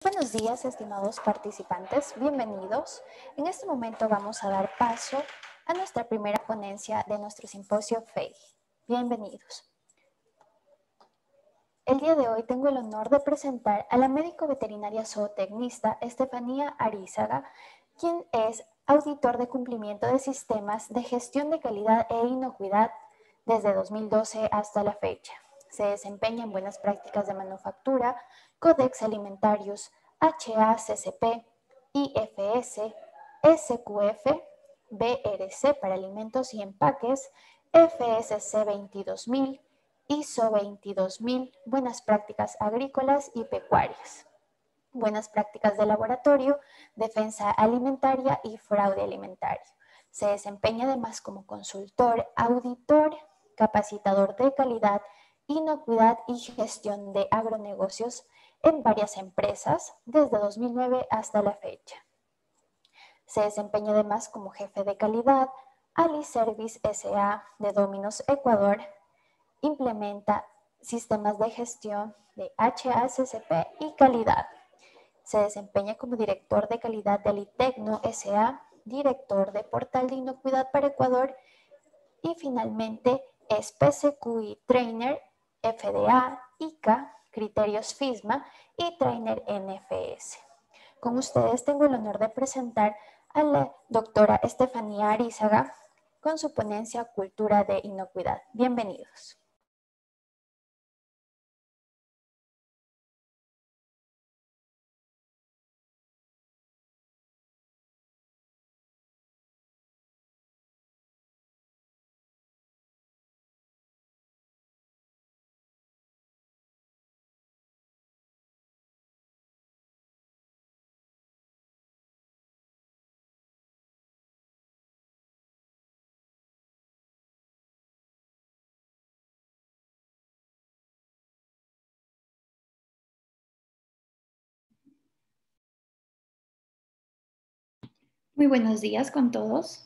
Buenos días, estimados participantes, bienvenidos. En este momento vamos a dar paso a nuestra primera ponencia de nuestro simposio FEI. Bienvenidos. El día de hoy tengo el honor de presentar a la médico veterinaria zootecnista Estefanía Arizaga, quien es auditor de cumplimiento de sistemas de gestión de calidad e inocuidad desde 2012 hasta la fecha se desempeña en buenas prácticas de manufactura, Codex Alimentarios, HACCP, IFS, SQF, BRC e para alimentos y empaques, FSC 22000, ISO 22000, buenas prácticas agrícolas y pecuarias, buenas prácticas de laboratorio, defensa alimentaria y fraude alimentario. Se desempeña además como consultor, auditor, capacitador de calidad, inocuidad y gestión de agronegocios en varias empresas desde 2009 hasta la fecha. Se desempeña además como jefe de calidad Ali Service SA de Dominos Ecuador. Implementa sistemas de gestión de HACCP y calidad. Se desempeña como director de calidad de AliTecno SA, director de Portal de Inocuidad para Ecuador y finalmente es PCQI Trainer FDA, ICA, criterios FISMA y trainer NFS. Con ustedes tengo el honor de presentar a la doctora Estefanía Arizaga con su ponencia Cultura de Inocuidad. Bienvenidos. Muy buenos días con todos.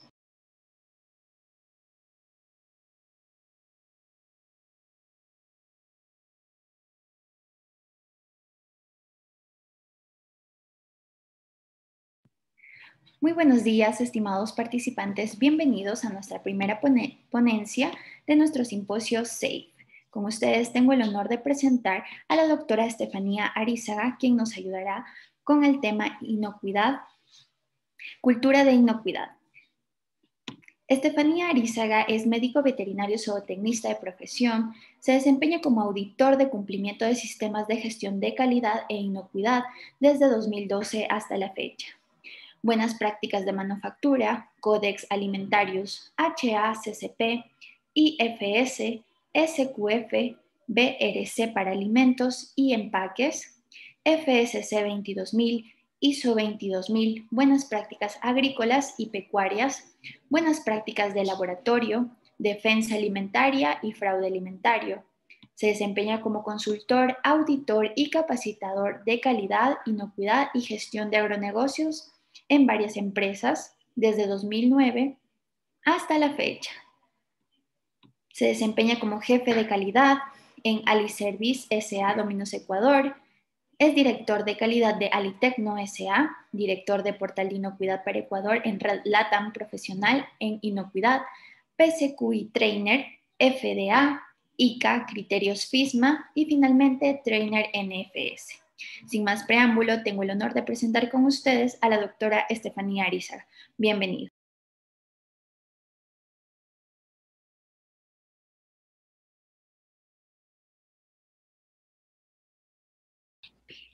Muy buenos días, estimados participantes. Bienvenidos a nuestra primera ponencia de nuestro simposio SAFE. Con ustedes tengo el honor de presentar a la doctora Estefanía Arizaga, quien nos ayudará con el tema inocuidad Cultura de inocuidad. Estefanía Arizaga es médico veterinario zootecnista de profesión, se desempeña como auditor de cumplimiento de sistemas de gestión de calidad e inocuidad desde 2012 hasta la fecha. Buenas prácticas de manufactura, Codex alimentarios, HACCP, IFS, SQF, BRC para alimentos y empaques, FSC 22000, hizo 22000, buenas prácticas agrícolas y pecuarias, buenas prácticas de laboratorio, defensa alimentaria y fraude alimentario. Se desempeña como consultor, auditor y capacitador de calidad, inocuidad y gestión de agronegocios en varias empresas desde 2009 hasta la fecha. Se desempeña como jefe de calidad en Aliservice SA Dominos Ecuador, es director de calidad de Alitecno S.A., director de Portal de Inocuidad para Ecuador en LATAM Profesional en Inocuidad, PCQI Trainer, FDA, ICA, Criterios FISMA y finalmente Trainer NFS. Sin más preámbulo, tengo el honor de presentar con ustedes a la doctora Estefanía Arizar. Bienvenido.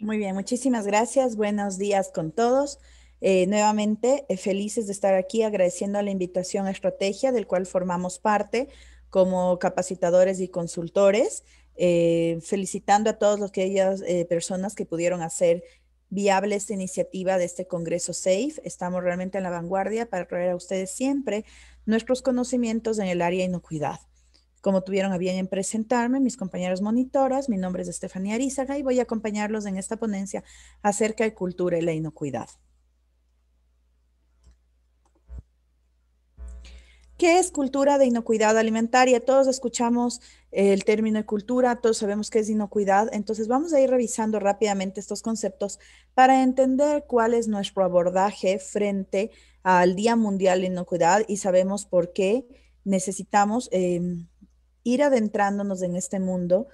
Muy bien, muchísimas gracias. Buenos días con todos. Eh, nuevamente, eh, felices de estar aquí, agradeciendo la invitación a Estrategia, del cual formamos parte como capacitadores y consultores, eh, felicitando a todas aquellas personas que pudieron hacer viable esta iniciativa de este Congreso SAFE. Estamos realmente en la vanguardia para traer a ustedes siempre nuestros conocimientos en el área de inocuidad. Como tuvieron a bien en presentarme, mis compañeros monitoras, mi nombre es Estefanía Arizaga y voy a acompañarlos en esta ponencia acerca de cultura y la inocuidad. ¿Qué es cultura de inocuidad alimentaria? Todos escuchamos eh, el término de cultura, todos sabemos qué es inocuidad, entonces vamos a ir revisando rápidamente estos conceptos para entender cuál es nuestro abordaje frente al Día Mundial de Inocuidad y sabemos por qué necesitamos em, ir adentrándonos en este mundo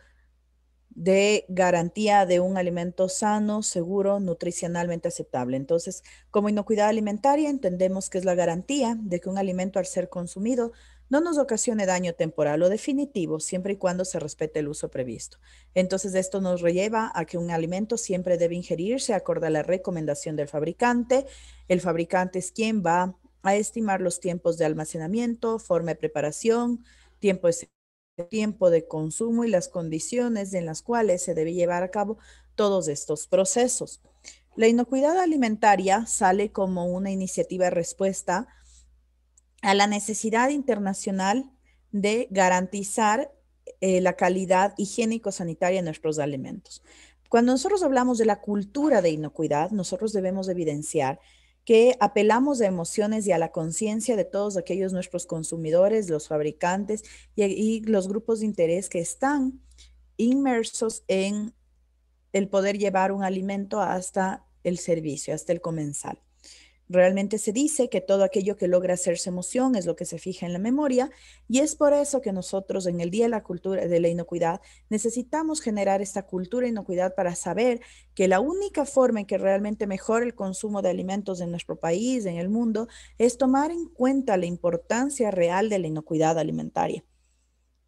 de garantía de un alimento sano, seguro, nutricionalmente aceptable. Entonces, como inocuidad alimentaria, entendemos que es la garantía de que un alimento al ser consumido no nos ocasione daño temporal o definitivo, siempre y cuando se respete el uso previsto. Entonces, esto nos relleva a que un alimento siempre debe ingerirse acorde a la recomendación del fabricante. El fabricante es quien va a estimar los tiempos de almacenamiento, forma de preparación, tiempo de tiempo de consumo y las condiciones en las cuales se debe llevar a cabo todos estos procesos. La inocuidad alimentaria sale como una iniciativa respuesta a la necesidad internacional de garantizar eh, la calidad higiénico-sanitaria de nuestros alimentos. Cuando nosotros hablamos de la cultura de inocuidad, nosotros debemos evidenciar que apelamos a emociones y a la conciencia de todos aquellos nuestros consumidores, los fabricantes y, los grupos de interés que están inmersos en el poder llevar un alimento hasta el servicio, hasta el comensal. Realmente se dice que todo aquello que logra hacerse emoción es lo que se fija en la memoria y es por eso que nosotros en el Día de la Cultura de la Inocuidad necesitamos generar esta cultura de inocuidad para saber que la única forma en que realmente mejora el consumo de alimentos en nuestro país, en el mundo, es tomar en cuenta la importancia real de la inocuidad alimentaria.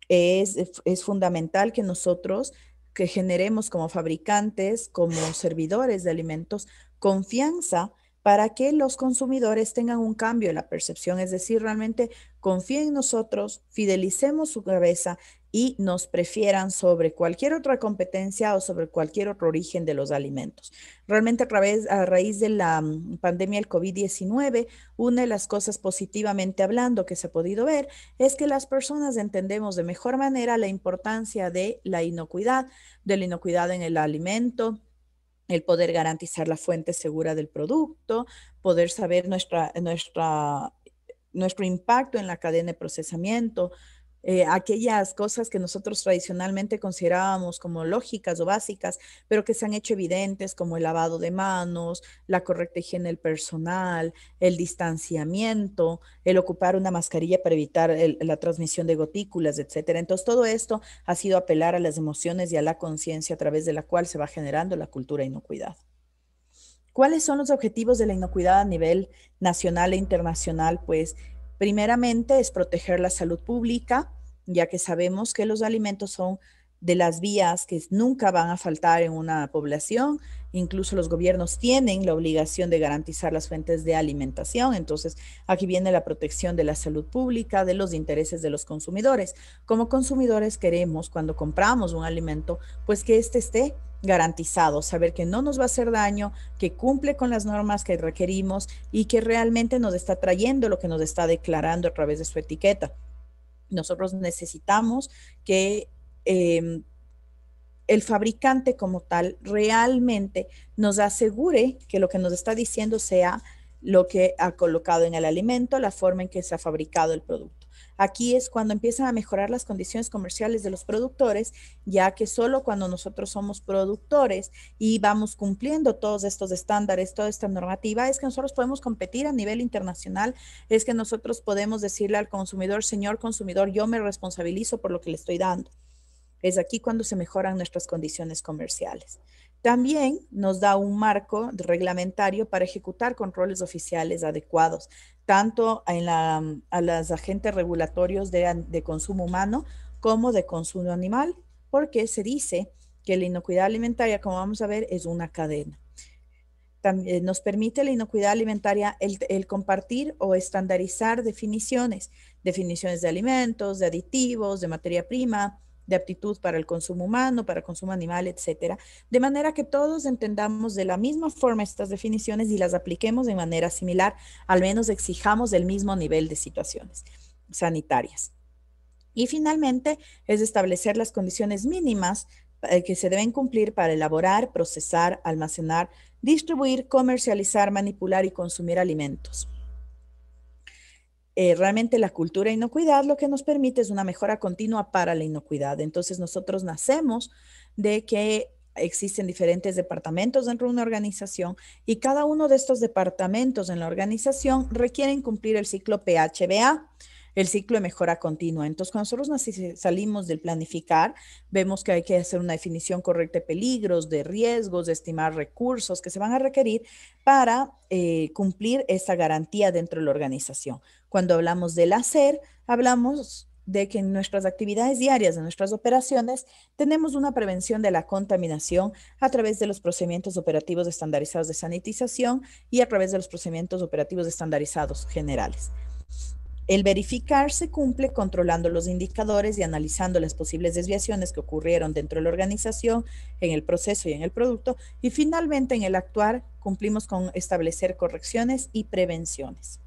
Es, es fundamental que nosotros que generemos como fabricantes, como servidores de alimentos, confianza para que los consumidores tengan un cambio en la percepción, es decir, realmente confíen en nosotros, fidelicemos su cabeza y nos prefieran sobre cualquier otra competencia o sobre cualquier otro origen de los alimentos. Realmente a, través, a raíz de la mm, pandemia del COVID-19, una de las cosas positivamente hablando que se ha podido ver es que las personas entendemos de mejor manera la importancia de la inocuidad, de la inocuidad en el alimento, el poder garantizar la fuente segura del producto, poder saber nuestra, nuestra, nuestro impacto en la cadena de procesamiento, eh, aquellas cosas que nosotros tradicionalmente considerábamos como lógicas o básicas, pero que se han hecho evidentes como el lavado de manos, la correcta higiene del personal, el distanciamiento, el ocupar una mascarilla para evitar la transmisión de gotículas, etcétera. Entonces, todo esto ha sido apelar a las emociones y a la conciencia a través de la cual se va generando la cultura de inocuidad. ¿Cuáles son los objetivos de la inocuidad a nivel nacional e internacional? Pues primeramente es proteger la salud pública, ya que sabemos que los alimentos son de las vías que nunca van a faltar en una población. Incluso los gobiernos tienen la obligación de garantizar las fuentes de alimentación. Entonces, aquí viene la protección de la salud pública, de los intereses de los consumidores. Como consumidores queremos, cuando compramos un alimento, pues que este esté garantizado, saber que no nos va a hacer daño, que cumple con las normas que requerimos y que realmente nos está trayendo lo que nos está declarando a través de su etiqueta. Nosotros necesitamos que em, el fabricante como tal realmente nos asegure que lo que nos está diciendo sea lo que ha colocado en el alimento, la forma en que se ha fabricado el producto. Aquí es cuando empiezan a mejorar las condiciones comerciales de los productores, ya que solo cuando nosotros somos productores y vamos cumpliendo todos estos estándares, toda esta normativa, es que nosotros podemos competir a nivel internacional, es que nosotros podemos decirle al consumidor, señor consumidor, yo me responsabilizo por lo que le estoy dando. Es aquí cuando se mejoran nuestras condiciones comerciales. También nos da un marco reglamentario para ejecutar controles oficiales adecuados, tanto a los agentes regulatorios de, consumo humano como de consumo animal, porque se dice que la inocuidad alimentaria, como vamos a ver, es una cadena También eh, nos permite la inocuidad alimentaria el, compartir o estandarizar definiciones, definiciones de alimentos, de aditivos, de materia prima, de aptitud para el consumo humano, para consumo animal, etcétera, de manera que todos entendamos de la misma forma estas definiciones y las apliquemos de manera similar, al menos exijamos el mismo nivel de situaciones sanitarias. Y finalmente es establecer las condiciones mínimas eh, que se deben cumplir para elaborar, procesar, almacenar, distribuir, comercializar, manipular y consumir alimentos. Eh, realmente la cultura de inocuidad lo que nos permite es una mejora continua para la inocuidad. Entonces nosotros nacemos de que existen diferentes departamentos dentro de una organización y cada uno de estos departamentos en la organización requieren cumplir el ciclo PHBA el ciclo de mejora continua. Entonces, cuando nosotros salimos del planificar, vemos que hay que hacer una definición correcta de peligros, de riesgos, de estimar recursos que se van a requerir para eh, cumplir esa garantía dentro de la organización. Cuando hablamos del hacer, hablamos de que en nuestras actividades diarias, en nuestras operaciones, tenemos una prevención de la contaminación a través de los procedimientos operativos estandarizados de sanitización y a través de los procedimientos operativos estandarizados generales. El verificar se cumple controlando los indicadores y analizando las posibles desviaciones que ocurrieron dentro de la organización, en el proceso y en el producto. Y finalmente, en el actuar, cumplimos con establecer correcciones y prevenciones.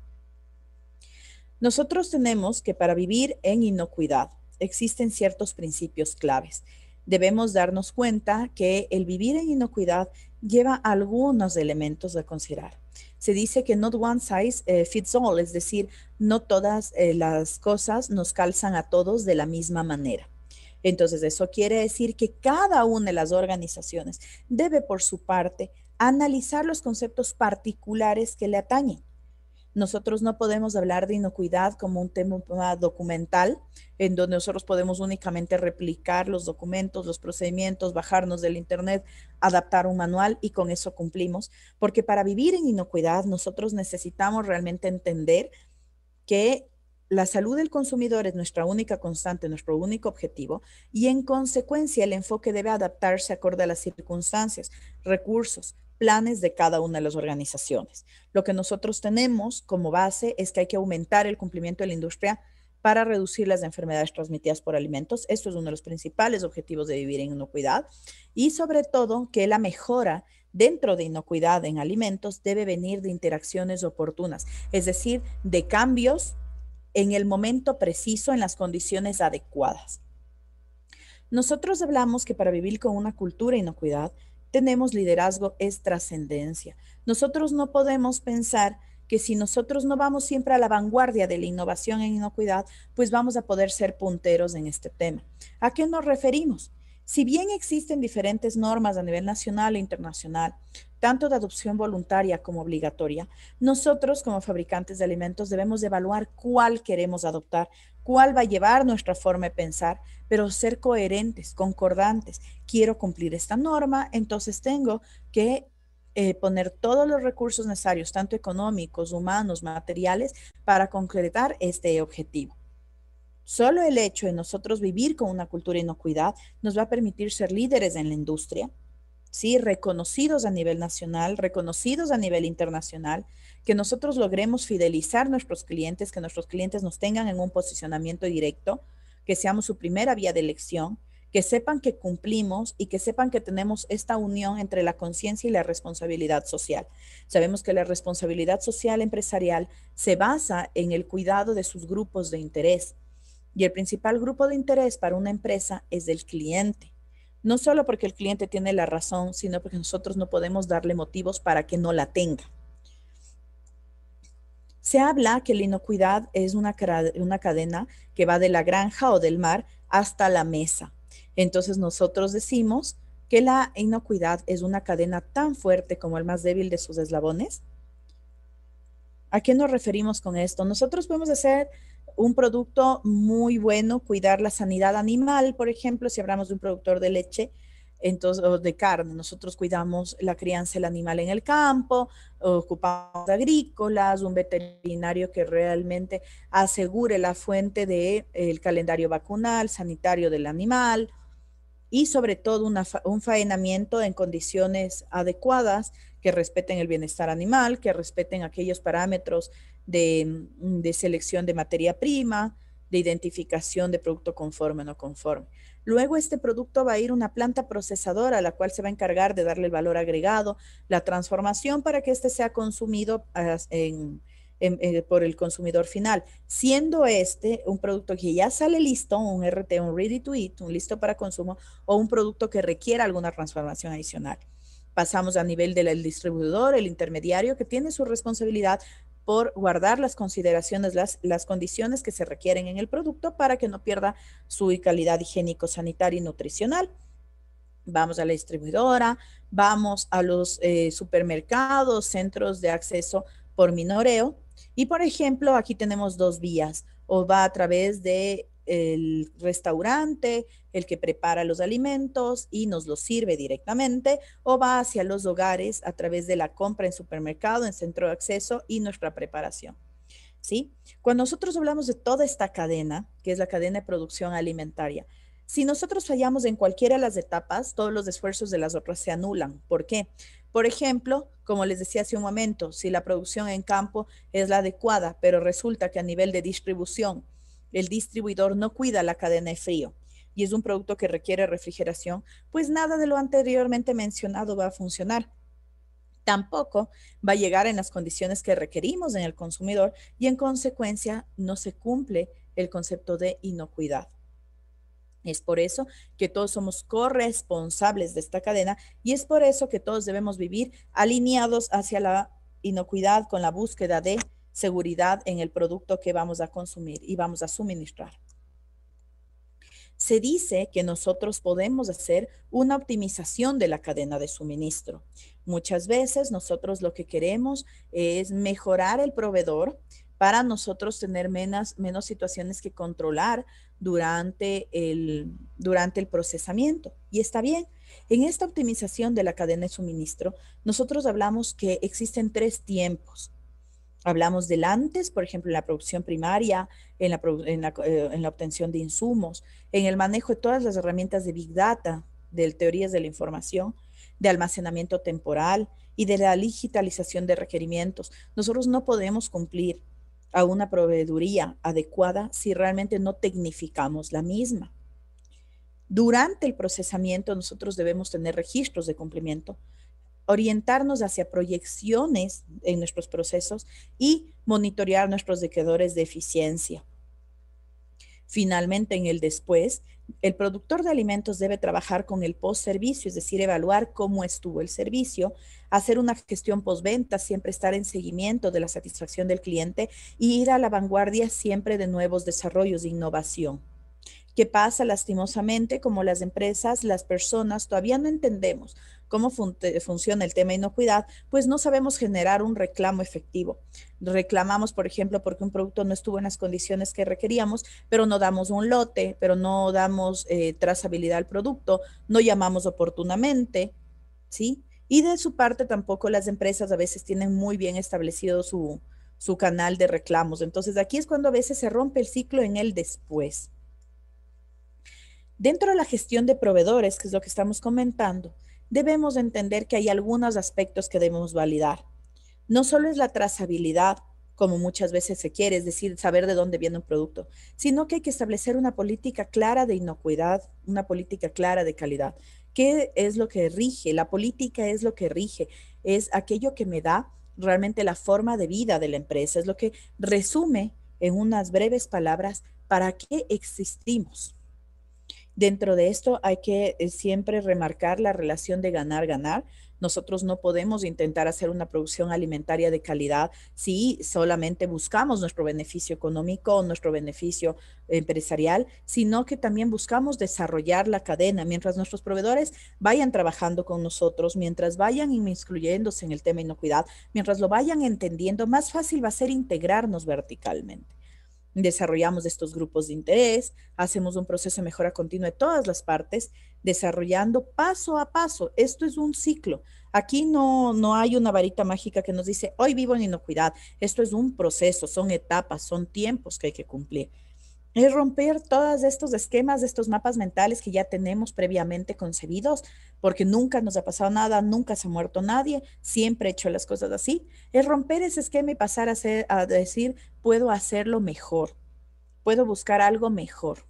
Nosotros tenemos que para vivir en inocuidad existen ciertos principios claves. Debemos darnos cuenta que el vivir en inocuidad lleva algunos elementos a considerar se dice que not one size eh, fits all, es decir, no todas eh, las cosas nos calzan a todos de la misma manera. Entonces, eso quiere decir que cada una de las organizaciones debe, por su parte, analizar los conceptos particulares que le atañen nosotros no podemos hablar de inocuidad como un tema documental, en donde nosotros podemos únicamente replicar los documentos, los procedimientos, bajarnos del Internet, adaptar un manual y con eso cumplimos, porque para vivir en inocuidad nosotros necesitamos realmente entender que la salud del consumidor es nuestra única constante, nuestro único objetivo, y en consecuencia el enfoque debe adaptarse acorde a las circunstancias, recursos, planes de cada una de las organizaciones. Lo que nosotros tenemos como base es que hay que aumentar el cumplimiento de la industria para reducir las enfermedades transmitidas por alimentos. Esto es uno de los principales objetivos de vivir en inocuidad y sobre todo que la mejora dentro de inocuidad en alimentos debe venir de interacciones oportunas, es decir, de cambios en el momento preciso, en las condiciones adecuadas. Nosotros hablamos que para vivir con una cultura inocuidad, tenemos liderazgo es trascendencia. Nosotros no podemos pensar que si nosotros no vamos siempre a la vanguardia de la innovación en inocuidad, pues vamos a poder ser punteros en este tema. ¿A qué nos referimos? Si bien existen diferentes normas a nivel nacional e internacional tanto de adopción voluntaria como obligatoria, nosotros como fabricantes de alimentos debemos evaluar cuál queremos adoptar, cuál va a llevar nuestra forma de pensar, pero ser coherentes, concordantes. Quiero cumplir esta norma, entonces tengo que eh, poner todos los recursos necesarios, tanto económicos, humanos, materiales, para concretar este objetivo. Solo el hecho de nosotros vivir con una cultura de inocuidad nos va a permitir ser líderes en la industria, ¿sí? reconocidos a nivel nacional, reconocidos a nivel internacional, que nosotros logremos fidelizar nuestros clientes, que nuestros clientes nos tengan en un posicionamiento directo, que seamos su primera vía de elección, que sepan que cumplimos y que sepan que tenemos esta unión entre la conciencia y la responsabilidad social. Sabemos que la responsabilidad social empresarial se basa en el cuidado de sus grupos de interés y el principal grupo de interés para una empresa es el cliente no solo porque el cliente tiene la razón, sino porque nosotros no podemos darle motivos para que no la tenga. Se habla que la inocuidad es una, una cadena que va de la granja o del mar hasta la mesa. Entonces nosotros decimos que la inocuidad es una cadena tan fuerte como el más débil de sus eslabones. ¿A qué nos referimos con esto? Nosotros podemos hacer un producto muy bueno, cuidar la sanidad animal, por ejemplo, si hablamos de un productor de leche, entonces, o de carne, nosotros cuidamos la crianza del animal en el campo, ocupamos agrícolas, un veterinario que realmente asegure la fuente del el calendario vacunal, sanitario del animal y sobre todo un faenamiento en condiciones adecuadas que respeten el bienestar animal, que respeten aquellos parámetros Mm, de, selección de materia prima, de identificación de producto conforme o no conforme. Luego este producto va a ir a una planta procesadora, a la cual se va a encargar de darle el valor agregado, la transformación para que este sea consumido eh, por el consumidor final, siendo este un producto que ya sale listo, un RT, un ready to eat, un listo para consumo o un producto que requiera alguna transformación adicional. Pasamos a nivel del distribuidor, el intermediario, que tiene su responsabilidad por guardar las consideraciones, las, condiciones que se requieren en el producto para que no pierda su calidad higiénico-sanitaria y nutricional vamos a la distribuidora, vamos a los eh, supermercados, centros de acceso por minoreo. Y por ejemplo, aquí tenemos dos vías, o va a través de el restaurante, el que prepara los alimentos y nos los sirve directamente, o va hacia los hogares a través de la compra en supermercado, en centro de acceso y nuestra preparación. ¿Sí? Cuando nosotros hablamos de toda esta cadena, que es la cadena de producción alimentaria, si nosotros fallamos en cualquiera de las etapas, todos los esfuerzos de las otras se anulan. ¿Por qué? Por ejemplo, como les decía hace un momento, si la producción en campo es la adecuada, pero resulta que a nivel de distribución el distribuidor no cuida la cadena de frío y es un producto que requiere refrigeración, pues nada de lo anteriormente mencionado va a funcionar. Tampoco va a llegar en las condiciones que requerimos en el consumidor y en consecuencia no se cumple el concepto de inocuidad. Es por eso que todos somos corresponsables de esta cadena y es por eso que todos debemos vivir alineados hacia la inocuidad con la búsqueda de seguridad en el producto que vamos a consumir y vamos a suministrar. Se dice que nosotros podemos hacer una optimización de la cadena de suministro. Muchas veces nosotros lo que queremos es mejorar el proveedor para nosotros tener menos, menos situaciones que controlar durante el, durante el procesamiento. Y está bien, en esta optimización de la cadena de suministro, nosotros hablamos que existen tres tiempos. Hablamos del antes, por ejemplo, en la producción primaria, eh, en la, obtención de insumos, en el manejo de todas las herramientas de Big Data, de teorías de la información, de almacenamiento temporal y de la digitalización de requerimientos. Nosotros no podemos cumplir a una proveeduría adecuada si realmente no tecnificamos la misma. Durante el procesamiento nosotros debemos tener registros de cumplimiento orientarnos hacia proyecciones en nuestros procesos y monitorear nuestros indicadores de eficiencia. Finalmente, en el después, el productor de alimentos debe trabajar con el post-servicio, es decir, evaluar cómo estuvo el servicio, hacer una gestión postventa, siempre estar en seguimiento de la satisfacción del cliente y ir a la vanguardia siempre de nuevos desarrollos de innovación. ¿Qué pasa lastimosamente? Como las empresas, las personas todavía no entendemos cómo funciona el tema de inocuidad, pues no sabemos generar un reclamo efectivo. Reclamamos, por ejemplo, porque un producto no estuvo en las condiciones que requeríamos, pero no damos un lote, pero no damos eh, trazabilidad al producto, no llamamos oportunamente, ¿sí? Y de su parte tampoco las empresas a veces tienen muy bien establecido su, su canal de reclamos. Entonces aquí es cuando a veces se rompe el ciclo en el después. Dentro de la gestión de proveedores, que es lo que estamos comentando, debemos entender que hay algunos aspectos que debemos validar. No solo es la trazabilidad, como muchas veces se quiere, es decir, saber de dónde viene un producto, sino que hay que establecer una política clara de inocuidad, una política clara de calidad. ¿Qué es lo que rige? La política es lo que rige, es aquello que me da realmente la forma de vida de la empresa, es lo que resume en unas breves palabras para qué existimos. Dentro de esto hay que eh, siempre remarcar la relación de ganar-ganar. Nosotros no podemos intentar hacer una producción alimentaria de calidad si solamente buscamos nuestro beneficio económico o nuestro beneficio empresarial, sino que también buscamos desarrollar la cadena mientras nuestros proveedores vayan trabajando con nosotros, mientras vayan incluyéndose en el tema inocuidad, mientras lo vayan entendiendo, más fácil va a ser integrarnos verticalmente desarrollamos estos grupos de interés, hacemos un proceso de mejora continua de todas las partes, desarrollando paso a paso. Esto es un ciclo. Aquí no, no hay una varita mágica que nos dice, hoy vivo en inocuidad. Esto es un proceso, son etapas, son tiempos que hay que cumplir es romper todos estos esquemas, estos mapas mentales que ya tenemos previamente concebidos, porque nunca nos ha pasado nada, nunca se ha muerto nadie, siempre he hecho las cosas así. Es romper ese esquema y pasar a, decir, puedo hacerlo mejor, puedo buscar algo mejor.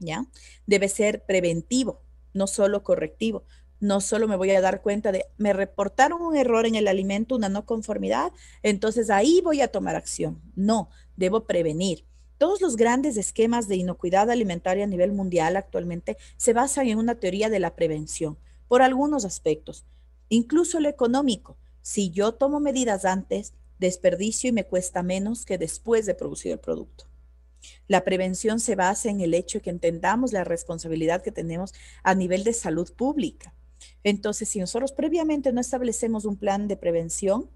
¿Ya? Debe ser preventivo, no solo correctivo. No solo me voy a dar cuenta de, me reportaron un error en el alimento, una no conformidad, entonces ahí voy a tomar acción. No, debo prevenir todos los grandes esquemas de inocuidad alimentaria a nivel mundial actualmente se basan en una teoría de la prevención, por algunos aspectos, incluso lo económico. Si yo tomo medidas antes, desperdicio y me cuesta menos que después de producir el producto. La prevención se basa en el hecho de que entendamos la responsabilidad que tenemos a nivel de salud pública. Entonces, si nosotros previamente no establecemos un plan de prevención,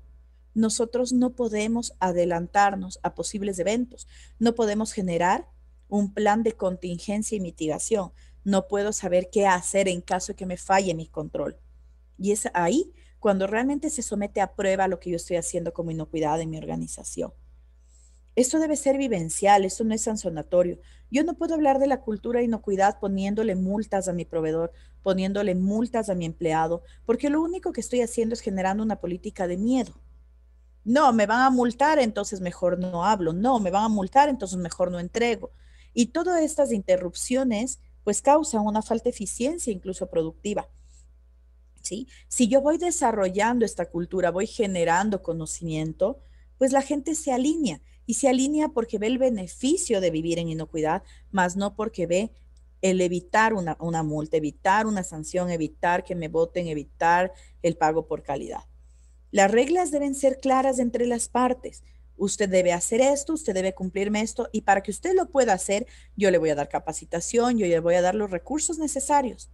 nosotros no podemos adelantarnos a posibles eventos, no podemos generar un plan de contingencia y mitigación, no puedo saber qué hacer en caso de que me falle mi control. Y es ahí cuando realmente se somete a prueba lo que yo estoy haciendo como inocuidad en mi organización. Esto debe ser vivencial, esto no es sancionatorio. Yo no puedo hablar de la cultura de inocuidad poniéndole multas a mi proveedor, poniéndole multas a mi empleado, porque lo único que estoy haciendo es generando una política de miedo. No, me van a multar, entonces mejor no hablo. No, me van a multar, entonces mejor no entrego. Y todas estas interrupciones pues causan una falta de eficiencia incluso productiva. ¿Sí? Si yo voy desarrollando esta cultura, voy generando conocimiento, pues la gente se alinea y se alinea porque ve el beneficio de vivir en inocuidad, más no porque ve el evitar una multa, evitar una sanción, evitar que me voten, evitar el pago por calidad. Las reglas deben ser claras entre las partes. Usted debe hacer esto, usted debe cumplirme esto y para que usted lo pueda hacer, yo le voy a dar capacitación, yo le voy a dar los recursos necesarios.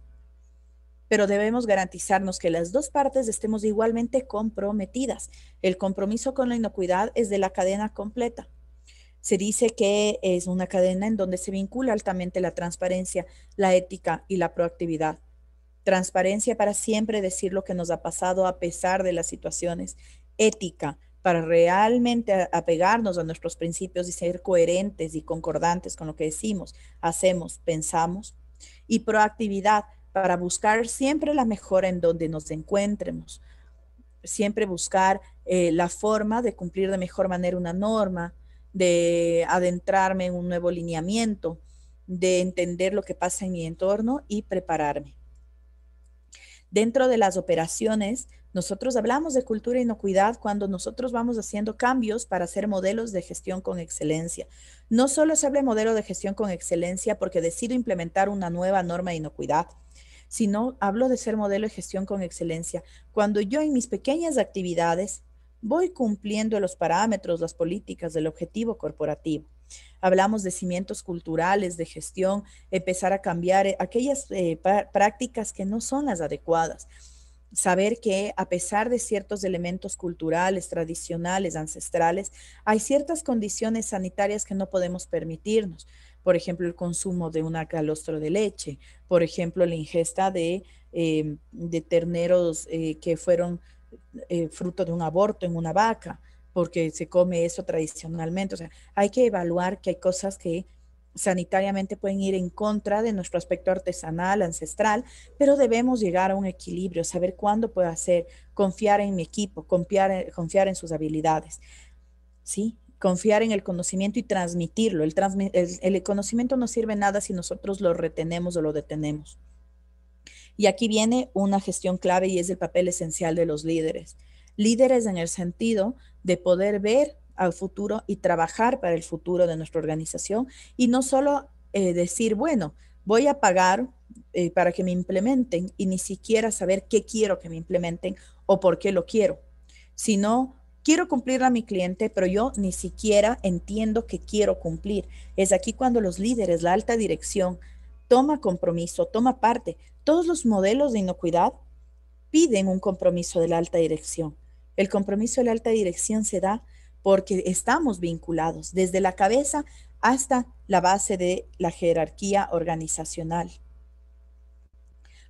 Pero debemos garantizarnos que las dos partes estemos igualmente comprometidas. El compromiso con la inocuidad es de la cadena completa. Se dice que es una cadena en donde se vincula altamente la transparencia, la ética y la proactividad transparencia para siempre decir lo que nos ha pasado a pesar de las situaciones, ética para realmente apegarnos a nuestros principios y ser coherentes y concordantes con lo que decimos, hacemos, pensamos, y proactividad para buscar siempre la mejora en donde nos encuentremos, siempre buscar eh, la forma de cumplir de mejor manera una norma, de adentrarme en un nuevo lineamiento, de entender lo que pasa en mi entorno y prepararme. Dentro de las operaciones, nosotros hablamos de cultura de inocuidad cuando nosotros vamos haciendo cambios para hacer modelos de gestión con excelencia. No solo se habla de modelo de gestión con excelencia porque decido implementar una nueva norma de inocuidad, sino hablo de ser modelo de gestión con excelencia cuando yo en mis pequeñas actividades voy cumpliendo los parámetros, las políticas del objetivo corporativo. Hablamos de cimientos culturales, de gestión, empezar a cambiar eh, aquellas eh, prácticas que no son las adecuadas. Saber que a pesar de ciertos elementos culturales, tradicionales, ancestrales, hay ciertas condiciones sanitarias que no podemos permitirnos. Por ejemplo, el consumo de un calostro de leche, por ejemplo, la ingesta de, em, terneros eh, que fueron fruto de un aborto en una vaca porque se come eso tradicionalmente. O sea, hay que evaluar que hay cosas que sanitariamente pueden ir en contra de nuestro aspecto artesanal, ancestral, pero debemos llegar a un equilibrio, saber cuándo puedo hacer, confiar en mi equipo, confiar, eh, confiar en sus habilidades, ¿sí? Confiar en el conocimiento y transmitirlo. el, el conocimiento no sirve nada si nosotros lo retenemos o lo detenemos. Y aquí viene una gestión clave y es el papel esencial de los líderes líderes en el sentido de poder ver al futuro y trabajar para el futuro de nuestra organización y no solo eh, decir, bueno, voy a pagar eh, para que me implementen y ni siquiera saber qué quiero que me implementen o por qué lo quiero, sino quiero cumplir a mi cliente, pero yo ni siquiera entiendo qué quiero cumplir. Es aquí cuando los líderes, la alta dirección, toma compromiso, toma parte. Todos los modelos de inocuidad piden un compromiso de la alta dirección. El compromiso de la alta dirección se da porque estamos vinculados desde la cabeza hasta la base de la jerarquía organizacional.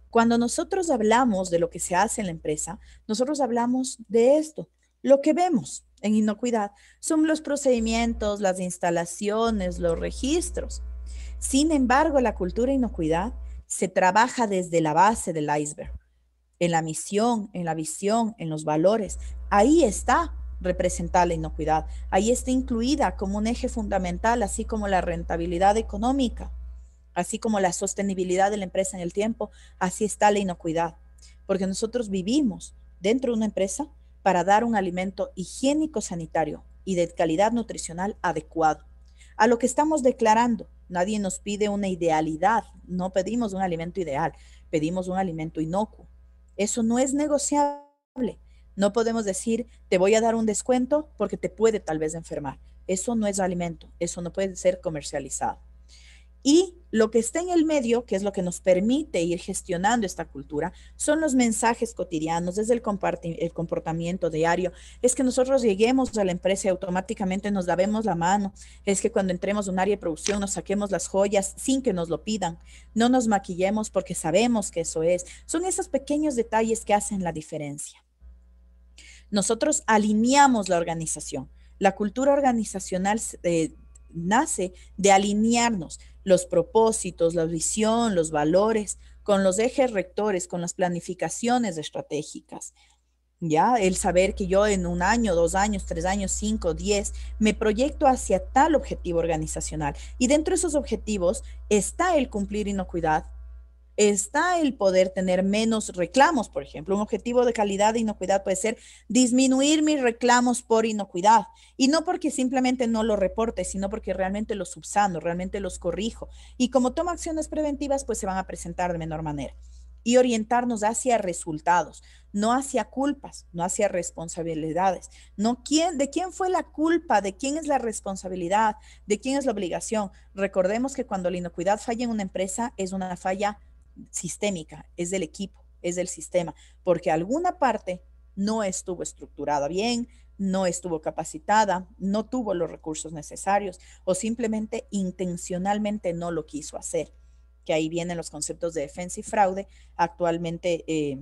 Cuando nosotros hablamos de lo que se hace en la empresa, nosotros hablamos de esto, lo que vemos en inocuidad son los procedimientos, las instalaciones, los registros. Sin embargo, la cultura inocuidad se trabaja desde la base del iceberg, en la misión, en la visión, en los valores, Ahí está representada la inocuidad, ahí está incluida como un eje fundamental, así como la rentabilidad económica, así como la sostenibilidad de la empresa en el tiempo, así está la inocuidad, porque nosotros vivimos dentro de una empresa para dar un alimento higiénico sanitario y de calidad nutricional adecuado. A lo que estamos declarando, nadie nos pide una idealidad, no pedimos un alimento ideal, pedimos un alimento inocuo. Eso no es negociable. No podemos decir, te voy a dar un descuento porque te puede tal vez enfermar. Eso no es alimento, eso no puede ser comercializado. Y lo que está en el medio, que es lo que nos permite ir gestionando esta cultura, son los mensajes cotidianos, desde el, comportamiento diario. Es que nosotros lleguemos a la empresa y automáticamente nos lavemos la mano. Es que cuando entremos a un área de producción nos saquemos las joyas sin que nos lo pidan. No nos maquillemos porque sabemos que eso es. Son esos pequeños detalles que hacen la diferencia nosotros alineamos la organización. La cultura organizacional eh, nace de alinearnos los propósitos, la visión, los valores con los ejes rectores, con las planificaciones estratégicas. ¿ya? El saber que yo en un año, dos años, tres años, cinco, diez, me proyecto hacia tal objetivo organizacional. Y dentro de esos objetivos está el cumplir inocuidad, está el poder tener menos reclamos. Por ejemplo, un objetivo de calidad de inocuidad puede ser disminuir mis reclamos por inocuidad. Y no porque simplemente no lo reporte, sino porque realmente los subsano, realmente los corrijo. Y como tomo acciones preventivas, pues se van a presentar de menor manera. Y orientarnos hacia resultados, no hacia culpas, no hacia responsabilidades. No quién, de quién fue la culpa, de quién es la responsabilidad, de quién es la obligación. Recordemos que cuando la inocuidad falla en una empresa es una falla sistémica, es del equipo, es del sistema, porque alguna parte no estuvo estructurada bien, no estuvo capacitada, no tuvo los recursos necesarios o simplemente intencionalmente no lo quiso hacer, que ahí vienen los conceptos de defensa y fraude actualmente eh,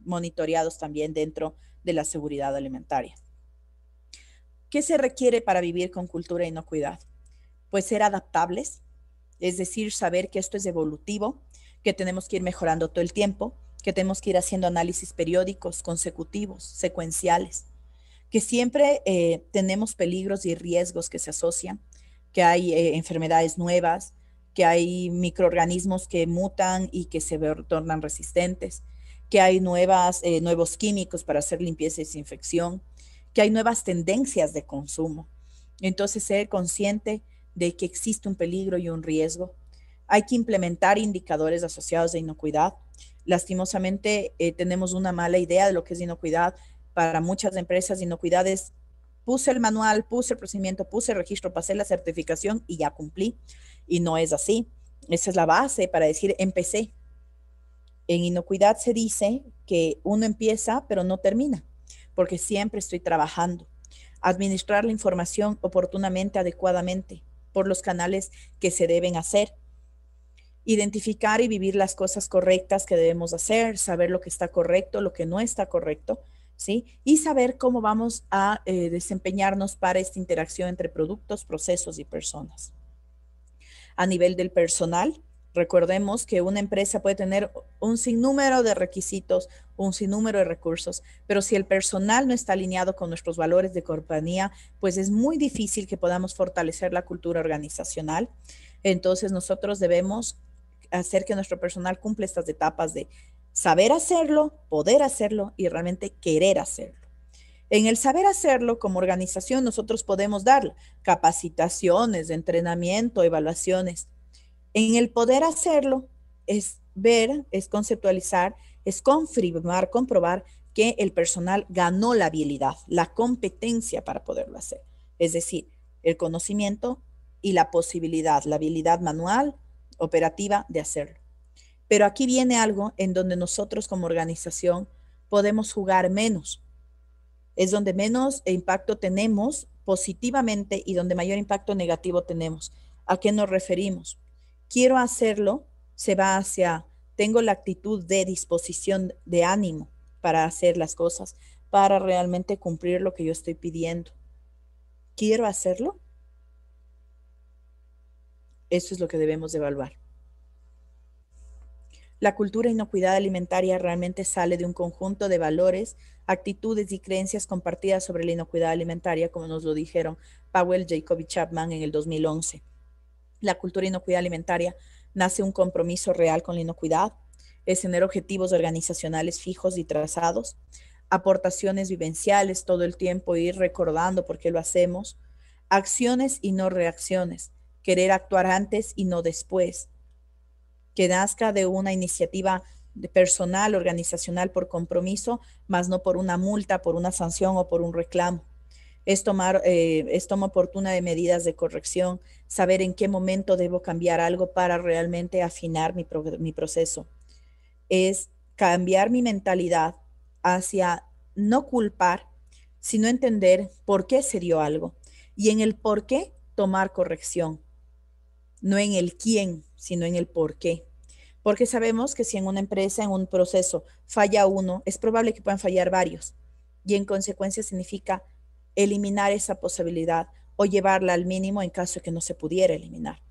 monitoreados también dentro de la seguridad alimentaria. ¿Qué se requiere para vivir con cultura e inocuidad? Pues ser adaptables, es decir, saber que esto es evolutivo, que tenemos que ir mejorando todo el tiempo, que tenemos que ir haciendo análisis periódicos, consecutivos, secuenciales, que siempre eh, tenemos peligros y riesgos que se asocian, que hay eh, enfermedades nuevas, que hay microorganismos que mutan y que se tornan resistentes, que hay nuevas, eh, nuevos químicos para hacer limpieza y desinfección, que hay nuevas tendencias de consumo. Entonces, ser consciente de que existe un peligro y un riesgo hay que implementar indicadores asociados de inocuidad. Lastimosamente, eh, tenemos una mala idea de lo que es inocuidad. Para muchas empresas, inocuidad es puse el manual, puse el procedimiento, puse el registro, pasé la certificación y ya cumplí. Y no es así. Esa es la base para decir empecé. En inocuidad se dice que uno empieza pero no termina, porque siempre estoy trabajando. Administrar la información oportunamente, adecuadamente, por los canales que se deben hacer identificar y vivir las cosas correctas que debemos hacer, saber lo que está correcto, lo que no está correcto, ¿sí? Y saber cómo vamos a eh, desempeñarnos para esta interacción entre productos, procesos y personas. A nivel del personal, recordemos que una empresa puede tener un sinnúmero de requisitos, un sinnúmero de recursos, pero si el personal no está alineado con nuestros valores de compañía, pues es muy difícil que podamos fortalecer la cultura organizacional. Entonces nosotros debemos hacer que nuestro personal cumpla estas etapas de saber hacerlo, poder hacerlo y realmente querer hacerlo. En el saber hacerlo como organización, nosotros podemos dar capacitaciones, entrenamiento, evaluaciones. En el poder hacerlo es ver, es conceptualizar, es confirmar, comprobar que el personal ganó la habilidad, la competencia para poderlo hacer. Es decir, el conocimiento y la posibilidad, la habilidad manual, operativa de hacerlo. Pero aquí viene algo en donde nosotros como organización podemos jugar menos. Es donde menos impacto tenemos positivamente y donde mayor impacto negativo tenemos. ¿A qué nos referimos? Quiero hacerlo, se va hacia, tengo la actitud de disposición de ánimo para hacer las cosas, para realmente cumplir lo que yo estoy pidiendo. ¿Quiero hacerlo? Eso es lo que debemos evaluar. La cultura inocuidad alimentaria realmente sale de un conjunto de valores, actitudes y creencias compartidas sobre la inocuidad alimentaria, como nos lo dijeron Powell, Jacob y Chapman en el 2011. La cultura inocuidad alimentaria nace un compromiso real con la inocuidad, es tener objetivos organizacionales fijos y trazados, aportaciones vivenciales todo el tiempo, ir recordando por qué lo hacemos, acciones y no reacciones querer actuar antes y no después, que nazca de una iniciativa personal, organizacional por compromiso, más no por una multa, por una sanción o por un reclamo. Es, tomar, eh, es toma oportuna de medidas de corrección, saber en qué momento debo cambiar algo para realmente afinar mi, mi proceso. Es cambiar mi mentalidad hacia no culpar, sino entender por qué se dio algo y en el por qué tomar corrección no en el quién, sino en el por qué. Porque sabemos que si en una empresa, en un proceso, falla uno, es probable que puedan fallar varios. Y en consecuencia significa eliminar esa posibilidad o llevarla al mínimo en caso de que no se pudiera eliminar.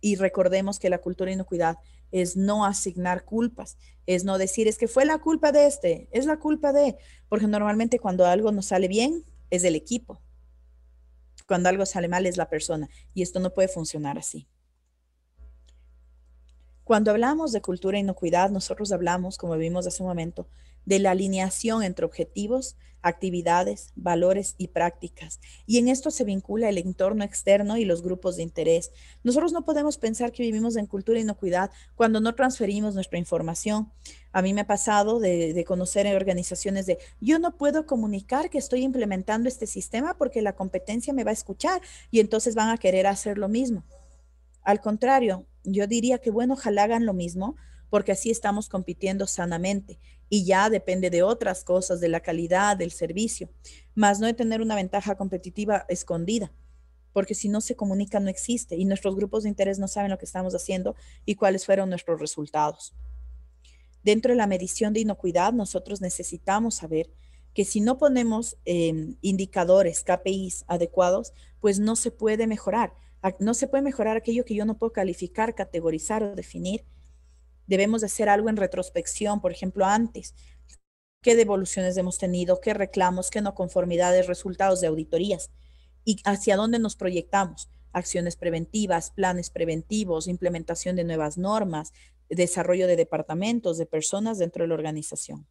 Y recordemos que la cultura de inocuidad es no asignar culpas, es no decir es que fue la culpa de este, es la culpa de, porque normalmente cuando algo no sale bien es del equipo, cuando algo sale mal es la persona y esto no puede funcionar así. Cuando hablamos de cultura e inocuidad, nosotros hablamos, como vimos hace un momento, de la alineación entre objetivos, actividades, valores y prácticas. Y en esto se vincula el entorno externo y los grupos de interés. Nosotros no podemos pensar que vivimos en cultura e inocuidad cuando no transferimos nuestra información. A mí me ha pasado de, de conocer en organizaciones de, yo no puedo comunicar que estoy implementando este sistema porque la competencia me va a escuchar y entonces van a querer hacer lo mismo. Al contrario, yo diría que bueno, ojalá hagan lo mismo, porque así estamos compitiendo sanamente y ya depende de otras cosas, de la calidad, del servicio, más no de tener una ventaja competitiva escondida, porque si no se comunica no existe y nuestros grupos de interés no saben lo que estamos haciendo y cuáles fueron nuestros resultados. Dentro de la medición de inocuidad, nosotros necesitamos saber que si no ponemos em, indicadores, KPIs adecuados, pues no se puede mejorar no se puede mejorar aquello que yo no puedo calificar, categorizar o definir. Debemos hacer algo en retrospección, por ejemplo, antes. ¿Qué devoluciones hemos tenido? ¿Qué reclamos? ¿Qué no conformidades? ¿Resultados de auditorías? ¿Y hacia dónde nos proyectamos? Acciones preventivas, planes preventivos, implementación de nuevas normas, desarrollo de departamentos, de personas dentro de la organización.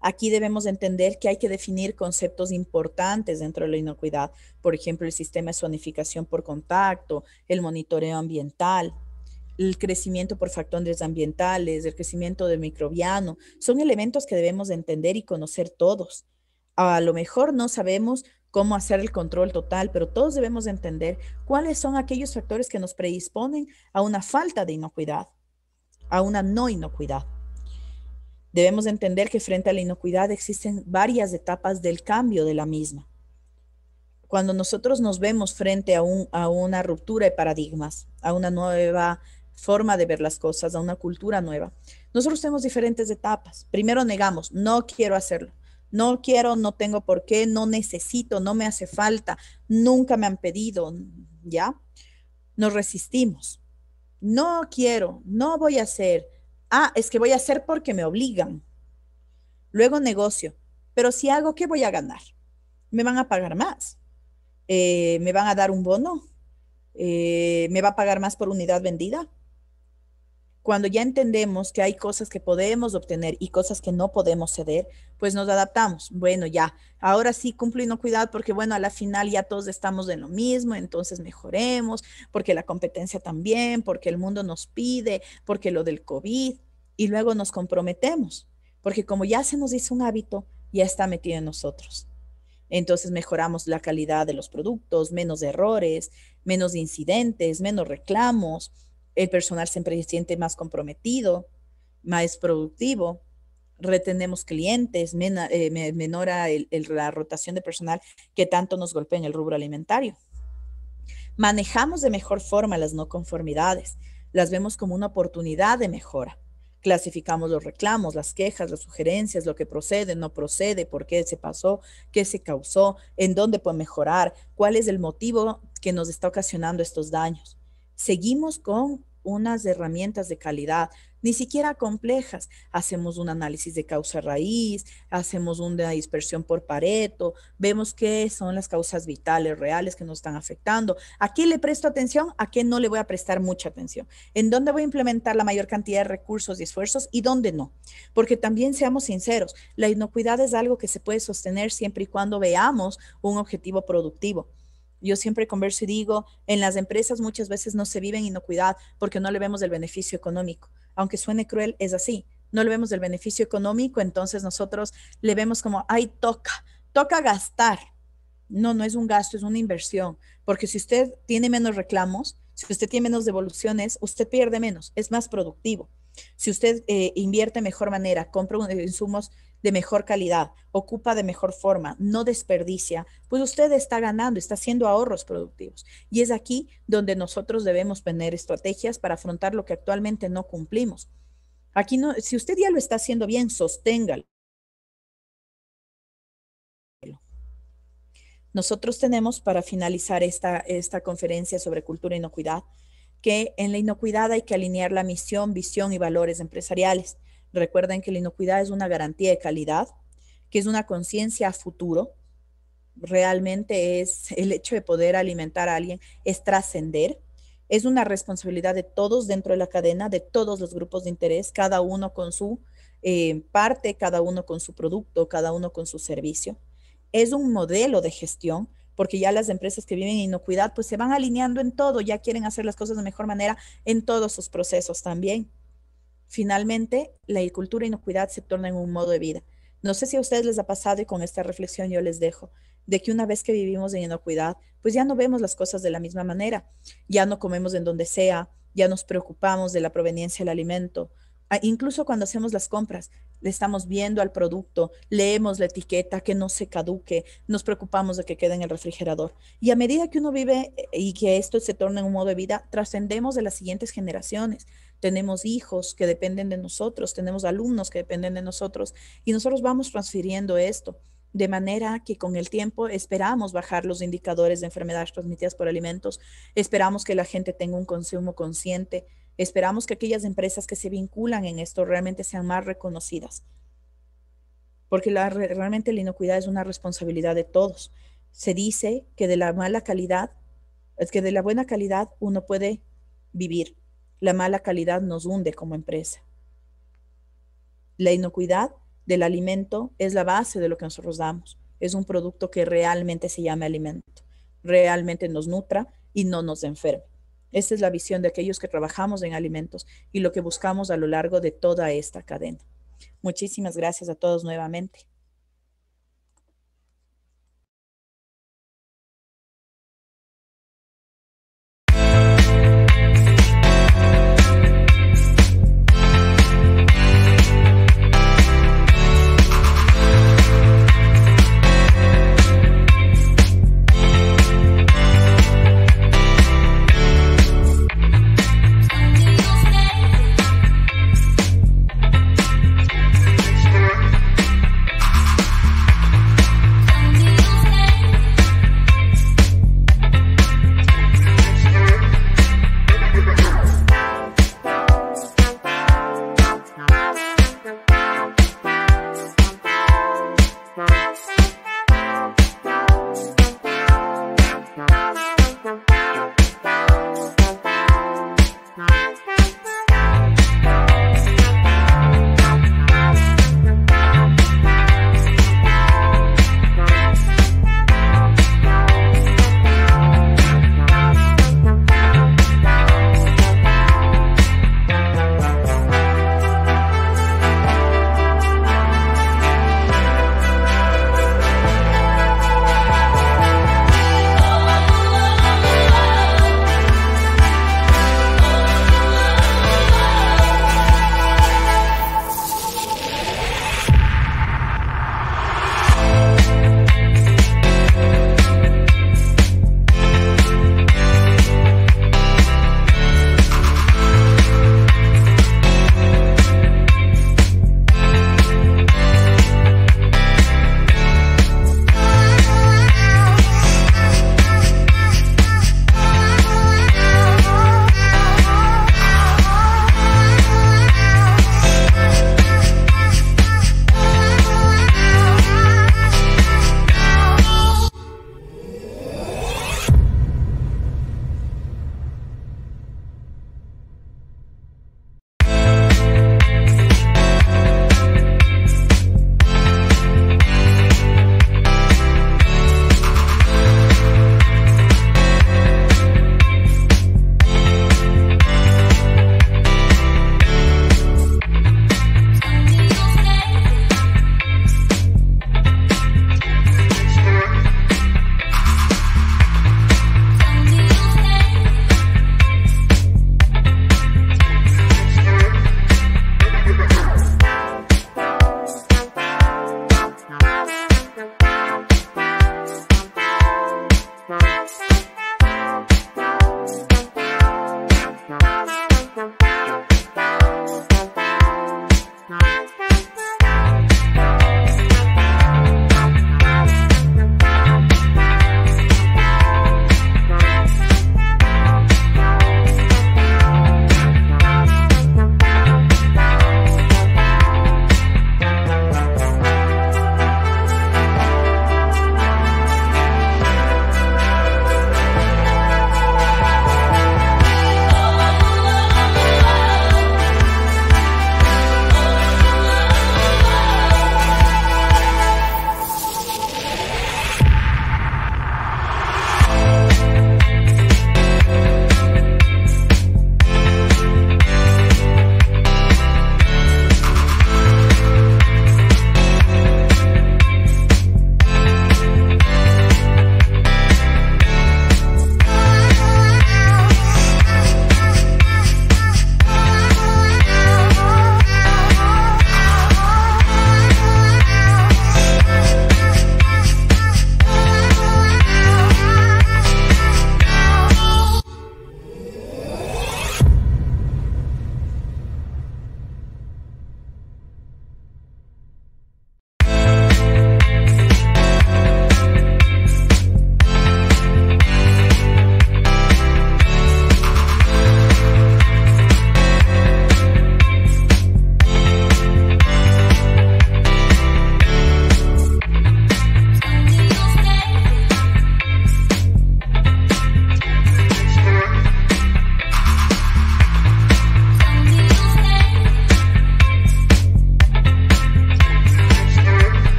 Aquí debemos entender que hay que definir conceptos importantes dentro de la inocuidad, por ejemplo, el sistema de zonificación por contacto, el monitoreo ambiental, el crecimiento por factores ambientales, el crecimiento del microbiano, son elementos que debemos entender y conocer todos. A lo mejor no sabemos cómo hacer el control total, pero todos debemos entender cuáles son aquellos factores que nos predisponen a una falta de inocuidad, a una no inocuidad. Debemos entender que frente a la inocuidad existen varias etapas del cambio de la misma. Cuando nosotros nos vemos frente a, una ruptura de paradigmas, a una nueva forma de ver las cosas, a una cultura nueva, nosotros tenemos diferentes etapas. Primero negamos, no quiero hacerlo, no quiero, no tengo por qué, no necesito, no me hace falta, nunca me han pedido, ¿ya? Nos resistimos, no quiero, no voy a hacer, Ah, es que voy a hacer porque me obligan. Luego negocio. Pero si hago, ¿qué voy a ganar? Me van a pagar más. Eh, me van a dar un bono. Eh, me va a pagar más por unidad vendida. Cuando ya entendemos que hay cosas que podemos obtener y cosas que no podemos ceder, pues nos adaptamos. Bueno, ya, ahora sí cumplo cuidado porque, bueno, a la final ya todos estamos en lo mismo, entonces mejoremos, porque la competencia también, porque el mundo nos pide, porque lo del COVID, y luego nos comprometemos, porque como ya se nos hizo un hábito, ya está metido en nosotros. Entonces mejoramos la calidad de los productos, menos errores, menos incidentes, menos reclamos, el personal siempre se siente más comprometido, más productivo, retenemos clientes, eh, menora la rotación de personal que tanto nos golpea en el rubro alimentario. Manejamos de mejor forma las no conformidades, las vemos como una oportunidad de mejora. Clasificamos los reclamos, las quejas, las sugerencias, lo que procede, no procede, por qué se pasó, qué se causó, en dónde puede mejorar, cuál es el motivo que nos está ocasionando estos daños. Seguimos con unas herramientas de calidad, ni siquiera complejas. Hacemos un análisis de causa-raíz, hacemos una dispersión por Pareto, vemos qué son las causas vitales reales que nos están afectando, a qué le presto atención, a qué no le voy a prestar mucha atención, en dónde voy a implementar la mayor cantidad de recursos y esfuerzos y dónde no. Porque también seamos sinceros, la inocuidad es algo que se puede sostener siempre y cuando veamos un objetivo productivo. Yo siempre converso y digo, en las empresas muchas veces no se vive en inocuidad porque no le vemos el beneficio económico. Aunque suene cruel, es así. No le vemos el beneficio económico, entonces nosotros le vemos como, ay, toca, toca gastar. No, no es un gasto, es una inversión, porque si usted tiene menos reclamos, si usted tiene menos devoluciones, usted pierde menos, es más productivo. Si usted eh, invierte mejor manera, compra eh, insumos de mejor calidad, ocupa de mejor forma, no desperdicia, pues usted está ganando, está haciendo ahorros productivos. Y es aquí donde nosotros debemos tener estrategias para afrontar lo que actualmente no cumplimos. Aquí no, si usted ya lo está haciendo bien, sosténgalo. Nosotros tenemos para finalizar esta, esta conferencia sobre cultura y inocuidad, que en la inocuidad hay que alinear la misión, visión y valores empresariales. Recuerden que la inocuidad es una garantía de calidad, que es una conciencia a futuro. Realmente es el hecho de poder alimentar a alguien, es trascender. Es una responsabilidad de todos dentro de la cadena, de todos los grupos de interés, cada uno con su eh, parte, cada uno con su producto, cada uno con su servicio. Es un modelo de gestión porque ya las empresas que viven en inocuidad pues se van alineando en todo, ya quieren hacer las cosas de mejor manera en todos sus procesos también. Finalmente, la agricultura inocuidad se torna en un modo de vida. No sé si a ustedes les ha pasado y con esta reflexión yo les dejo, de que una vez que vivimos en inocuidad, pues ya no vemos las cosas de la misma manera, ya no comemos en donde sea, ya nos preocupamos de la proveniencia del alimento. Ah, incluso cuando hacemos las compras, le estamos viendo al producto, leemos la etiqueta, que no se caduque, nos preocupamos de que quede en el refrigerador. Y a medida que uno vive eh, y que esto se torna en un modo de vida, trascendemos de las siguientes generaciones tenemos hijos que dependen de nosotros, tenemos alumnos que dependen de nosotros y nosotros vamos transfiriendo esto de manera que con el tiempo esperamos bajar los indicadores de enfermedades transmitidas por alimentos, esperamos que la gente tenga un consumo consciente, esperamos que aquellas empresas que se vinculan en esto realmente sean más reconocidas, porque la, realmente la inocuidad es una responsabilidad de todos. Se dice que de la mala calidad, es que de la buena calidad uno puede vivir, la mala calidad nos hunde como empresa. La inocuidad del alimento es la base de lo que nosotros damos. Es un producto que realmente se llama alimento, realmente nos nutra y no nos enferme. Esta es la visión de aquellos que trabajamos en alimentos y lo que buscamos a lo largo de toda esta cadena. Muchísimas gracias a todos nuevamente.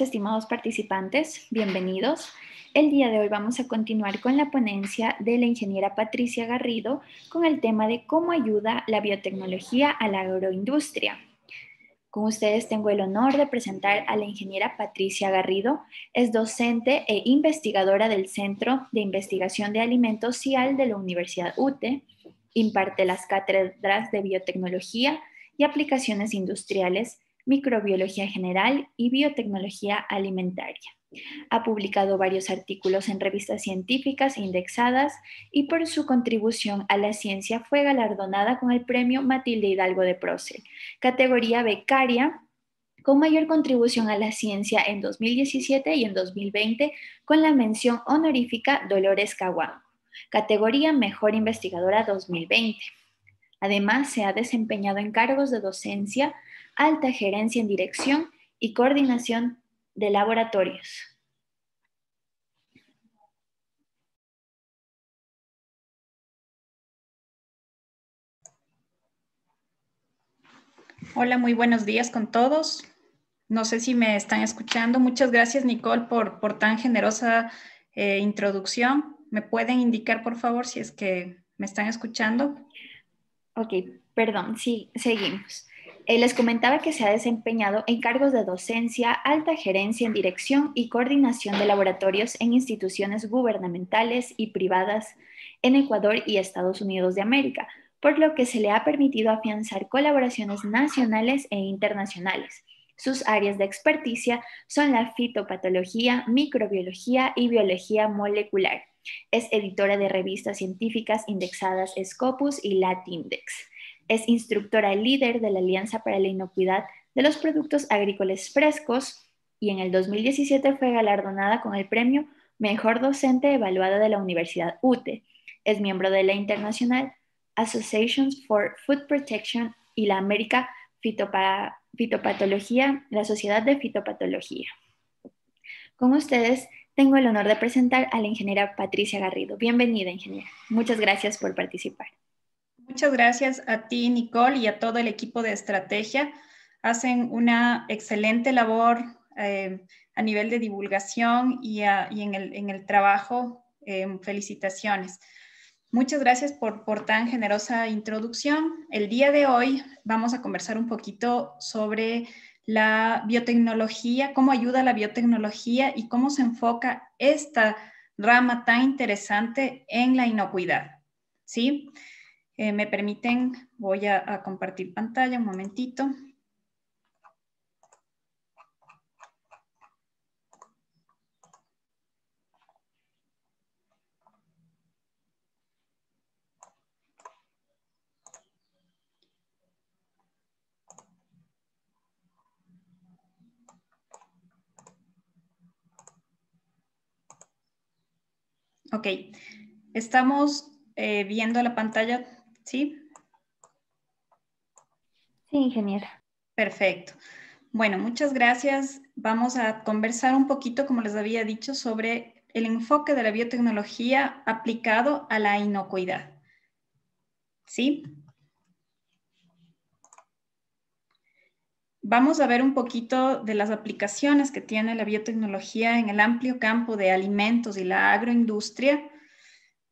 estimados participantes, bienvenidos. El día de hoy vamos a continuar con la ponencia de la ingeniera Patricia Garrido con el tema de cómo ayuda la biotecnología a la agroindustria. Con ustedes tengo el honor de presentar a la ingeniera Patricia Garrido. Es docente e investigadora del Centro de Investigación de Alimentos CIAL de la Universidad UTE. Imparte las cátedras de biotecnología y aplicaciones industriales microbiología general y biotecnología alimentaria. Ha publicado varios artículos en revistas científicas indexadas y por su contribución a la ciencia fue galardonada con el premio Matilde Hidalgo de Procel, categoría becaria con mayor contribución a la ciencia en 2017 y en 2020 con la mención honorífica Dolores Caguango, categoría Mejor Investigadora 2020. Además, se ha desempeñado en cargos de docencia alta gerencia en dirección y coordinación de laboratorios. Hola, muy buenos días con todos. No sé si me están escuchando. Muchas gracias, Nicole, por, tan generosa eh, introducción. ¿Me pueden indicar, por favor, si es que me están escuchando? Ok, perdón, sí, seguimos. Eh, les comentaba que se ha desempeñado en cargos de docencia, alta gerencia en dirección y coordinación de laboratorios en instituciones gubernamentales y privadas en Ecuador y Estados Unidos de América, por lo que se le ha permitido afianzar colaboraciones nacionales e internacionales. Sus áreas de experticia son la fitopatología, microbiología y biología molecular. Es editora de revistas científicas indexadas Scopus y Latindex. Es instructora líder de la Alianza para la Inocuidad de los Productos Agrícolas Frescos y en el 2017 fue galardonada con el premio Mejor Docente Evaluada de la Universidad UTE. Es miembro de la International Association for Food Protection y la América Fitopatología, la Sociedad de Fitopatología. Con ustedes tengo el honor de presentar a la ingeniera Patricia Garrido. Bienvenida, ingeniera. Muchas gracias por participar. Muchas gracias a ti, Nicole, y a todo el equipo de estrategia. Hacen una excelente labor eh, a nivel de divulgación y, en, el, trabajo. Em, felicitaciones. Muchas gracias por, por, tan generosa introducción. El día de hoy vamos a conversar un poquito sobre la biotecnología, cómo ayuda la biotecnología y cómo se enfoca esta rama tan interesante en la inocuidad. ¿sí? Eh, me permiten, voy a, compartir pantalla un momentito. Ok, estamos eh, viendo la pantalla ¿Sí? Sí, ingeniera. Perfecto. Bueno, muchas gracias. Vamos a conversar un poquito, como les había dicho, sobre el enfoque de la biotecnología aplicado a la inocuidad. ¿Sí? Vamos a ver un poquito de las aplicaciones que tiene la biotecnología en el amplio campo de alimentos y la agroindustria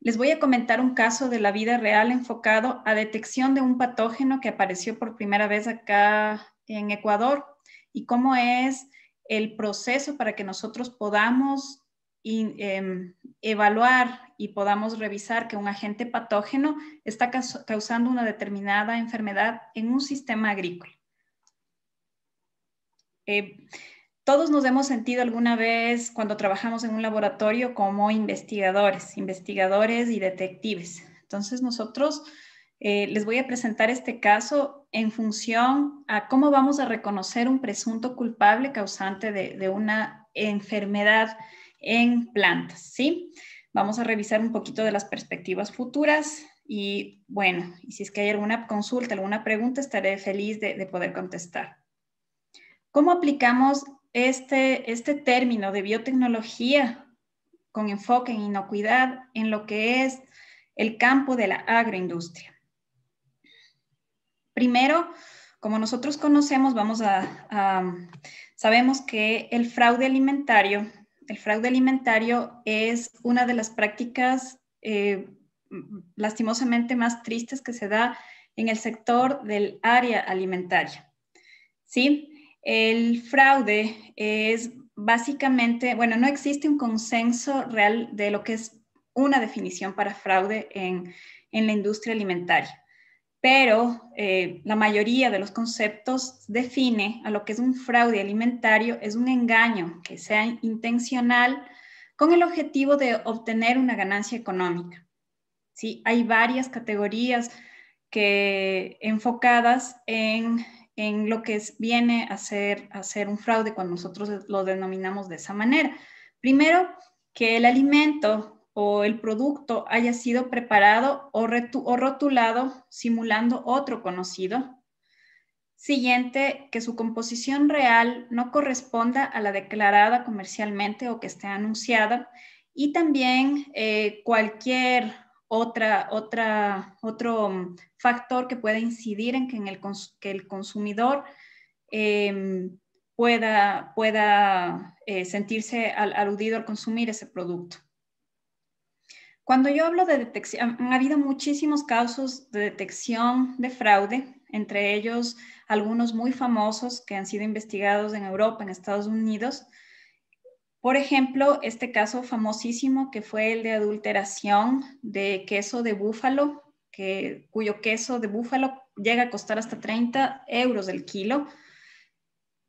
les voy a comentar un caso de la vida real enfocado a detección de un patógeno que apareció por primera vez acá en Ecuador y cómo es el proceso para que nosotros podamos em, evaluar y podamos revisar que un agente patógeno está causando una determinada enfermedad en un sistema agrícola. Eh, todos nos hemos sentido alguna vez cuando trabajamos en un laboratorio como investigadores, investigadores y detectives. Entonces nosotros eh, les voy a presentar este caso en función a cómo vamos a reconocer un presunto culpable causante de, una enfermedad en plantas, ¿sí? Vamos a revisar un poquito de las perspectivas futuras y bueno, si es que hay alguna consulta, alguna pregunta, estaré feliz de, de poder contestar. ¿Cómo aplicamos este, este término de biotecnología con enfoque en inocuidad en lo que es el campo de la agroindustria. Primero, como nosotros conocemos, vamos a, sabemos que el fraude alimentario, el fraude alimentario es una de las prácticas eh, lastimosamente más tristes que se da en el sector del área alimentaria. ¿Sí? El fraude es básicamente, bueno, no existe un consenso real de lo que es una definición para fraude en, la industria alimentaria, pero eh, la mayoría de los conceptos define a lo que es un fraude alimentario, es un engaño que sea intencional con el objetivo de obtener una ganancia económica. ¿sí? Hay varias categorías que, enfocadas en en lo que viene a ser, un fraude cuando nosotros lo denominamos de esa manera. Primero, que el alimento o el producto haya sido preparado o, rotulado simulando otro conocido. Siguiente, que su composición real no corresponda a la declarada comercialmente o que esté anunciada. Y también eh, cualquier otra, otra, otro mm, factor que pueda incidir en que, en el, que el consumidor em, pueda, pueda eh, sentirse aludido al consumir ese producto. Cuando yo hablo de detección, han habido muchísimos casos de detección de fraude, entre ellos algunos muy famosos que han sido investigados en Europa, en Estados Unidos, por ejemplo, este caso famosísimo que fue el de adulteración de queso de búfalo, cuyo queso de búfalo llega a costar hasta 30 euros el kilo.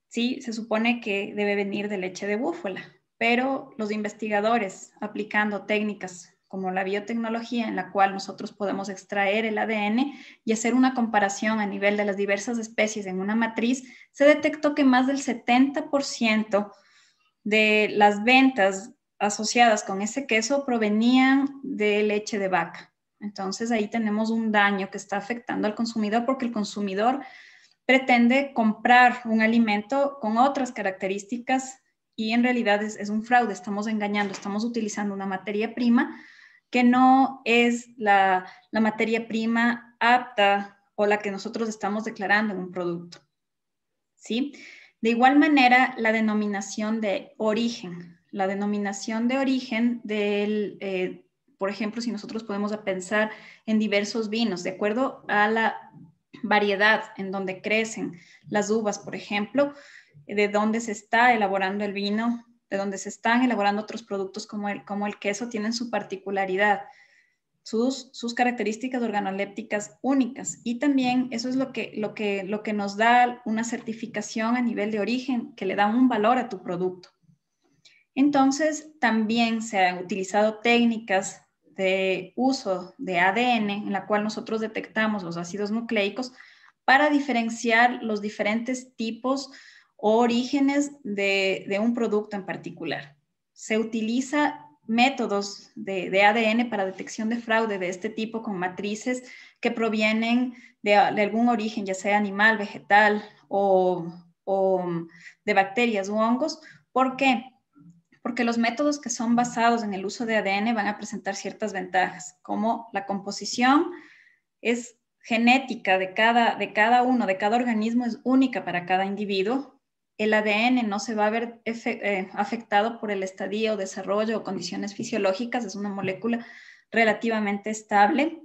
Sí, se supone que debe venir de leche de búfala, pero los investigadores aplicando técnicas como la biotecnología en la cual nosotros podemos extraer el ADN y hacer una comparación a nivel de las diversas especies en una matriz, se detectó que más del 70% de las ventas asociadas con ese queso provenían de leche de vaca. Entonces ahí tenemos un daño que está afectando al consumidor porque el consumidor pretende comprar un alimento con otras características y en realidad es, un fraude, estamos engañando, estamos utilizando una materia prima que no es la, la materia prima apta o la que nosotros estamos declarando en un producto. ¿Sí? De igual manera, la denominación de origen. La denominación de origen del, eh, por ejemplo, si nosotros podemos pensar en diversos vinos, de acuerdo a la variedad en donde crecen las uvas, por ejemplo, de dónde se está elaborando el vino, de dónde se están elaborando otros productos como como el queso, tienen su particularidad sus, características organolépticas únicas. Y también eso es lo que, lo, que, lo que nos da una certificación a nivel de origen que le da un valor a tu producto. Entonces, también se han utilizado técnicas de uso de ADN, en la cual nosotros detectamos los ácidos nucleicos para diferenciar los diferentes tipos o orígenes de, de un producto en particular. Se utiliza métodos de, ADN para detección de fraude de este tipo con matrices que provienen de, algún origen, ya sea animal, vegetal o, de bacterias u hongos. ¿Por qué? Porque los métodos que son basados en el uso de ADN van a presentar ciertas ventajas, como la composición es genética de cada uno, de cada organismo es única para cada individuo, el ADN no se va a ver eh, afectado por el estadio, desarrollo o condiciones fisiológicas, es una molécula relativamente estable,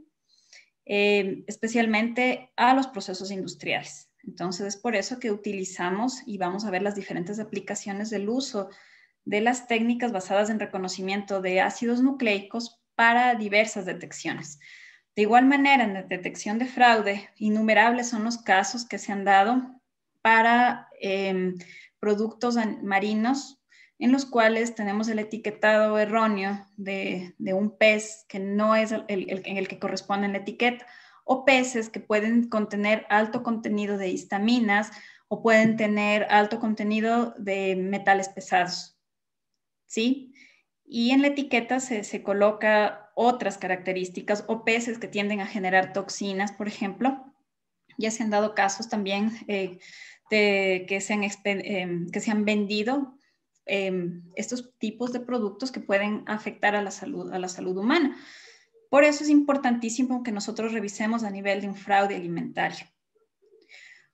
eh, especialmente a los procesos industriales. Entonces es por eso que utilizamos y vamos a ver las diferentes aplicaciones del uso de las técnicas basadas en reconocimiento de ácidos nucleicos para diversas detecciones. De igual manera, en la detección de fraude, innumerables son los casos que se han dado para Em, productos marinos en los cuales tenemos el etiquetado erróneo de, un pez que no es el, en el que corresponde en la etiqueta, o peces que pueden contener alto contenido de histaminas o pueden tener alto contenido de metales pesados. ¿Sí? Y en la etiqueta se, se coloca otras características o peces que tienden a generar toxinas, por ejemplo. Ya se han dado casos también eh, que, se han, em, que se han vendido em, estos tipos de productos que pueden afectar a la salud, a la salud humana. Por eso es importantísimo que nosotros revisemos a nivel de un fraude alimentario.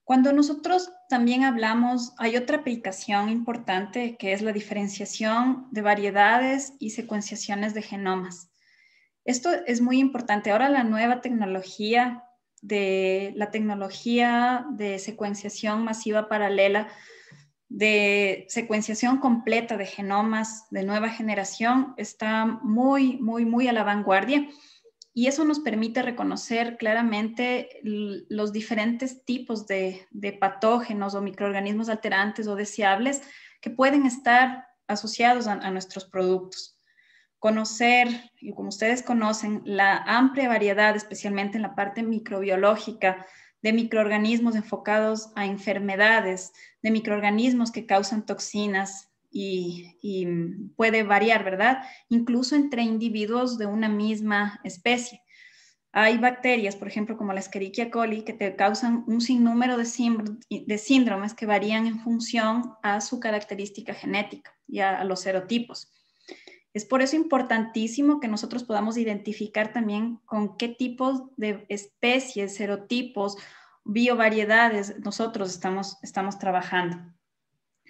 Cuando nosotros también hablamos, hay otra aplicación importante que es la diferenciación de variedades y secuenciaciones de genomas. Esto es muy importante. Ahora la nueva tecnología de la tecnología de secuenciación masiva paralela, de secuenciación completa de genomas de nueva generación, está muy, muy, muy a la vanguardia. Y eso nos permite reconocer claramente los diferentes tipos de, patógenos o microorganismos alterantes o deseables que pueden estar asociados a, a nuestros productos conocer, y como ustedes conocen, la amplia variedad, especialmente en la parte microbiológica, de microorganismos enfocados a enfermedades, de microorganismos que causan toxinas y, puede variar, ¿verdad? Incluso entre individuos de una misma especie. Hay bacterias, por ejemplo, como la Escherichia coli, que te causan un sinnúmero de, síndromes que varían en función a su característica genética y a los serotipos. Es por eso importantísimo que nosotros podamos identificar también con qué tipos de especies, serotipos, biovariedades nosotros estamos, trabajando.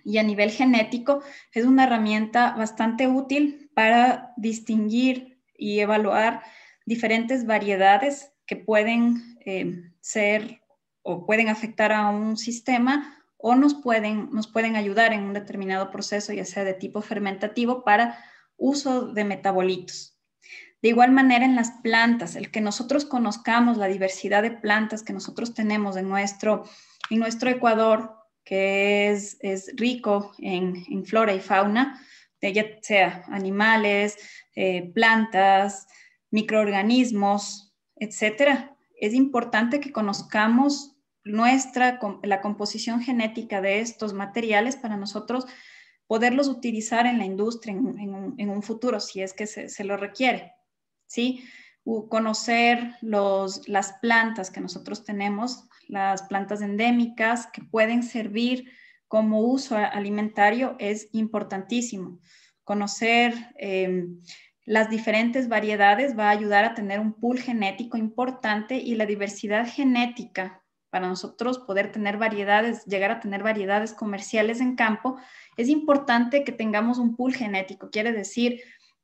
Y a nivel genético es una herramienta bastante útil para distinguir y evaluar diferentes variedades que pueden eh, ser o pueden afectar a un sistema o nos pueden, nos pueden ayudar en un determinado proceso, ya sea de tipo fermentativo, para uso de metabolitos. De igual manera en las plantas, el que nosotros conozcamos la diversidad de plantas que nosotros tenemos en nuestro, en nuestro Ecuador, que es, rico en, flora y fauna, ya sea animales, eh, plantas, microorganismos, etcétera. Es importante que conozcamos nuestra, la composición genética de estos materiales para nosotros poderlos utilizar en la industria en, un, futuro, si es que se, se lo requiere, ¿sí? conocer los, las plantas que nosotros tenemos, las plantas endémicas que pueden servir como uso alimentario es importantísimo. Conocer em, las diferentes variedades va a ayudar a tener un pool genético importante y la diversidad genética para nosotros poder tener variedades, llegar a tener variedades comerciales en campo, es importante que tengamos un pool genético, quiere decir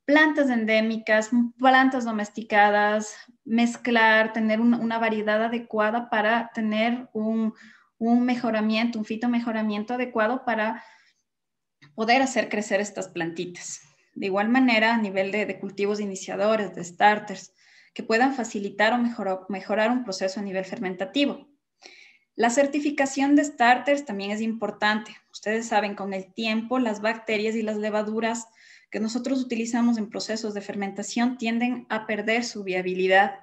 plantas endémicas, plantas domesticadas, mezclar, tener una variedad adecuada para tener un, mejoramiento, un fitomejoramiento adecuado para poder hacer crecer estas plantitas. De igual manera, a nivel de, cultivos iniciadores, de starters, que puedan facilitar o mejorar un proceso a nivel fermentativo. La certificación de starters también es importante. Ustedes saben, con el tiempo, las bacterias y las levaduras que nosotros utilizamos en procesos de fermentación tienden a perder su viabilidad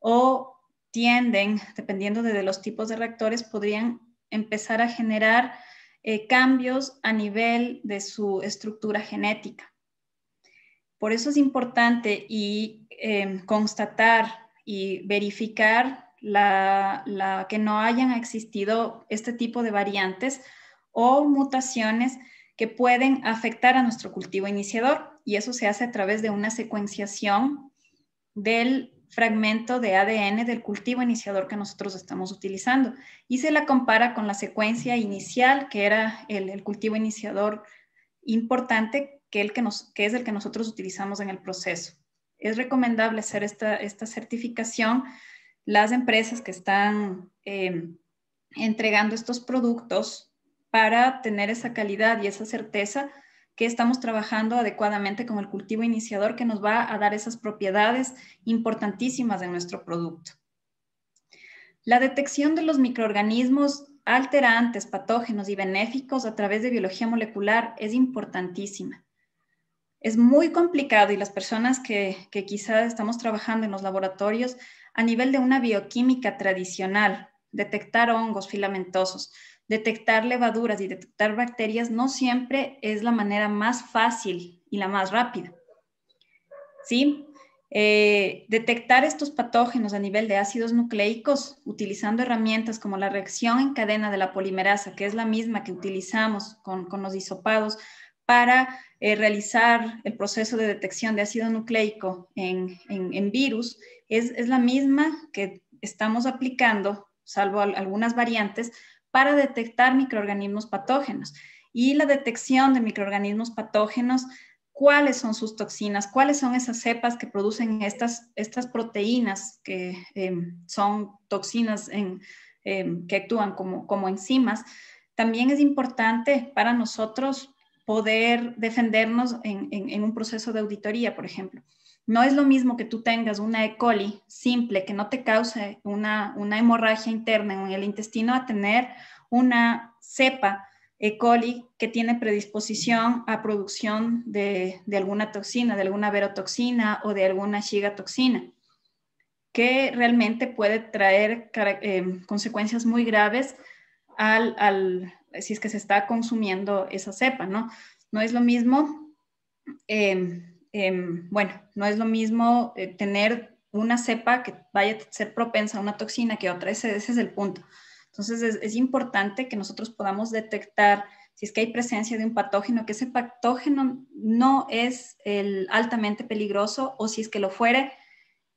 o tienden, dependiendo de los tipos de reactores, podrían empezar a generar eh, cambios a nivel de su estructura genética. Por eso es importante y em, constatar y verificar la, que no hayan existido este tipo de variantes o mutaciones que pueden afectar a nuestro cultivo iniciador. Y eso se hace a través de una secuenciación del fragmento de ADN del cultivo iniciador que nosotros estamos utilizando. Y se la compara con la secuencia inicial, que era el, cultivo iniciador importante, que, es el que nosotros utilizamos en el proceso. Es recomendable hacer esta certificación las empresas que están em, entregando estos productos para tener esa calidad y esa certeza que estamos trabajando adecuadamente con el cultivo iniciador que nos va a dar esas propiedades importantísimas de nuestro producto. La detección de los microorganismos alterantes, patógenos y benéficos a través de biología molecular es importantísima. Es muy complicado y las personas que, que quizás estamos trabajando en los laboratorios a nivel de una bioquímica tradicional, detectar hongos filamentosos, detectar levaduras y detectar bacterias no siempre es la manera más fácil y la más rápida. ¿Sí? Eh, detectar estos patógenos a nivel de ácidos nucleicos utilizando herramientas como la reacción en cadena de la polimerasa, que es la misma que utilizamos con, los disopados para eh, realizar el proceso de detección de ácido nucleico en virus, es, la misma que estamos aplicando, salvo algunas variantes, para detectar microorganismos patógenos. Y la detección de microorganismos patógenos, cuáles son sus toxinas, cuáles son esas cepas que producen estas, proteínas que em, son toxinas em, que actúan como, como enzimas. También es importante para nosotros poder defendernos en, un proceso de auditoría, por ejemplo. No es lo mismo que tú tengas una E. coli simple que no te cause una, hemorragia interna en el intestino a tener una cepa E. coli que tiene predisposición a producción de, alguna toxina, de alguna verotoxina o de alguna toxina, que realmente puede traer eh, consecuencias muy graves al, si es que se está consumiendo esa cepa, ¿no? No es lo mismo em, Em, bueno, no es lo mismo eh, tener una cepa que vaya a ser propensa a una toxina que otra, ese, es el punto. Entonces es, importante que nosotros podamos detectar si es que hay presencia de un patógeno, que ese patógeno no es el altamente peligroso o si es que lo fuere,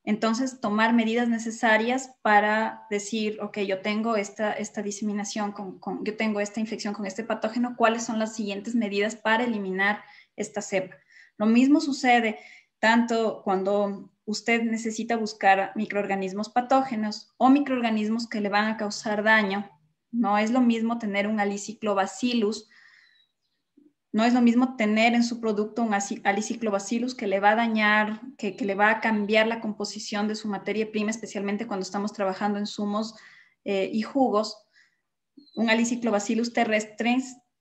entonces tomar medidas necesarias para decir, ok, yo tengo esta, esta diseminación, con, yo tengo esta infección con este patógeno, ¿cuáles son las siguientes medidas para eliminar esta cepa? Lo mismo sucede tanto cuando usted necesita buscar microorganismos patógenos o microorganismos que le van a causar daño. No es lo mismo tener un aliciclobacillus, no es lo mismo tener en su producto un aliciclobacillus que le va a dañar, que, le va a cambiar la composición de su materia prima, especialmente cuando estamos trabajando en zumos eh, y jugos. Un aliciclobacillus terrestre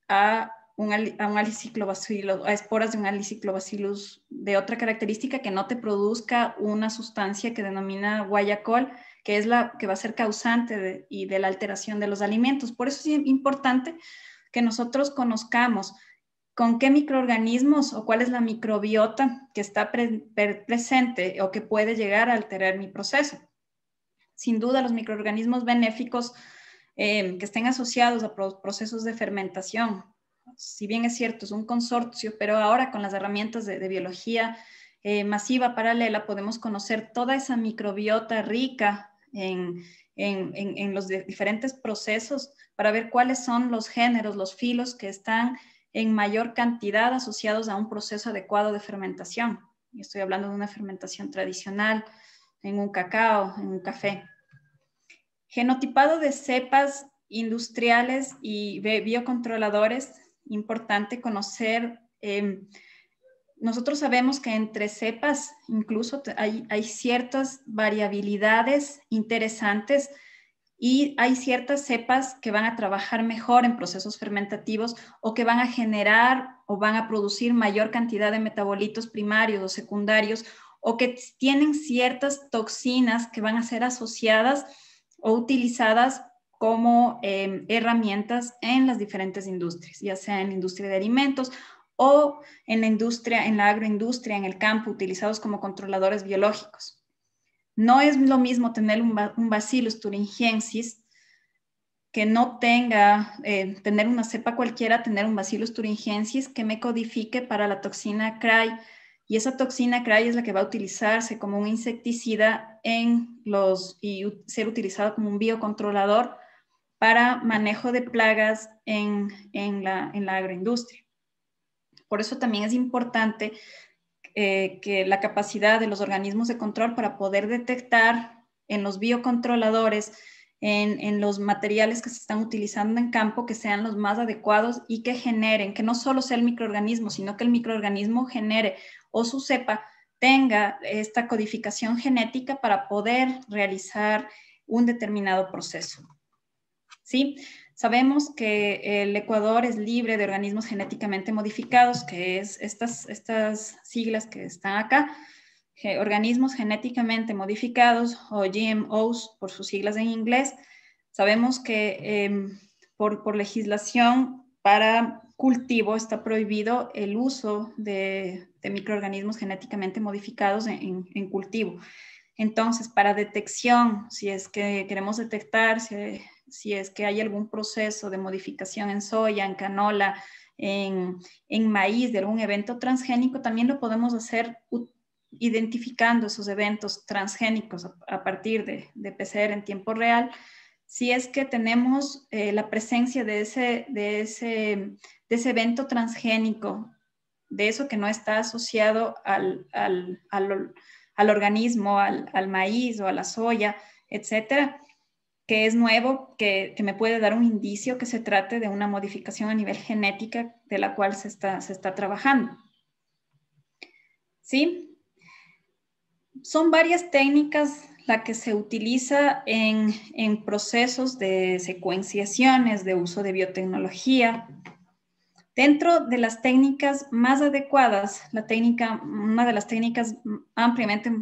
a un, a a esporas de un aliciclobacillus de otra característica que no te produzca una sustancia que denomina guayacol, que es la que va a ser causante de, y de la alteración de los alimentos. Por eso es importante que nosotros conozcamos con qué microorganismos o cuál es la microbiota que está presente o que puede llegar a alterar mi proceso. Sin duda, los microorganismos benéficos eh, que estén asociados a procesos de fermentación, si bien es cierto, es un consorcio, pero ahora con las herramientas de, biología eh, masiva paralela podemos conocer toda esa microbiota rica en los diferentes procesos para ver cuáles son los géneros, los filos que están en mayor cantidad asociados a un proceso adecuado de fermentación. Estoy hablando de una fermentación tradicional, en un cacao, en un café. Genotipado de cepas industriales y biocontroladores importante conocer. Em, nosotros sabemos que entre cepas incluso hay, ciertas variabilidades interesantes y hay ciertas cepas que van a trabajar mejor en procesos fermentativos o que van a generar o van a producir mayor cantidad de metabolitos primarios o secundarios o que tienen ciertas toxinas que van a ser asociadas o utilizadas como em, herramientas en las diferentes industrias, ya sea en la industria de alimentos o en la industria, en la agroindustria, en el campo, utilizados como controladores biológicos. No es lo mismo tener un, Bacillus thuringiensis que no tenga, eh, tener una cepa cualquiera, tener un Bacillus thuringiensis que me codifique para la toxina CRY. Y esa toxina CRY es la que va a utilizarse como un insecticida en los, y ser utilizado como un biocontrolador para manejo de plagas en, la, agroindustria. Por eso también es importante eh, que la capacidad de los organismos de control para poder detectar en los biocontroladores, en, en los materiales que se están utilizando en campo, que sean los más adecuados y que generen, que no solo sea el microorganismo, sino que el microorganismo genere o su cepa tenga esta codificación genética para poder realizar un determinado proceso. ¿sí? Sabemos que el Ecuador es libre de organismos genéticamente modificados, que es estas, estas siglas que están acá, organismos genéticamente modificados o GMOs por sus siglas en inglés. Sabemos que em, por, legislación para cultivo está prohibido el uso de, microorganismos genéticamente modificados en, cultivo. Entonces, para detección, si es que queremos detectar si si es que hay algún proceso de modificación en soya, en canola, en, maíz de algún evento transgénico, también lo podemos hacer identificando esos eventos transgénicos a, partir de, de, PCR en tiempo real, si es que tenemos eh, la presencia de ese, evento transgénico, de eso que no está asociado al, organismo, al, al, maíz o a la soya, etcétera, que es nuevo, que, me puede dar un indicio que se trate de una modificación a nivel genética de la cual se está, trabajando. ¿Sí? Son varias técnicas la que se utiliza en, procesos de secuenciaciones, de uso de biotecnología. Dentro de las técnicas más adecuadas, la técnica, una de las técnicas ampliamente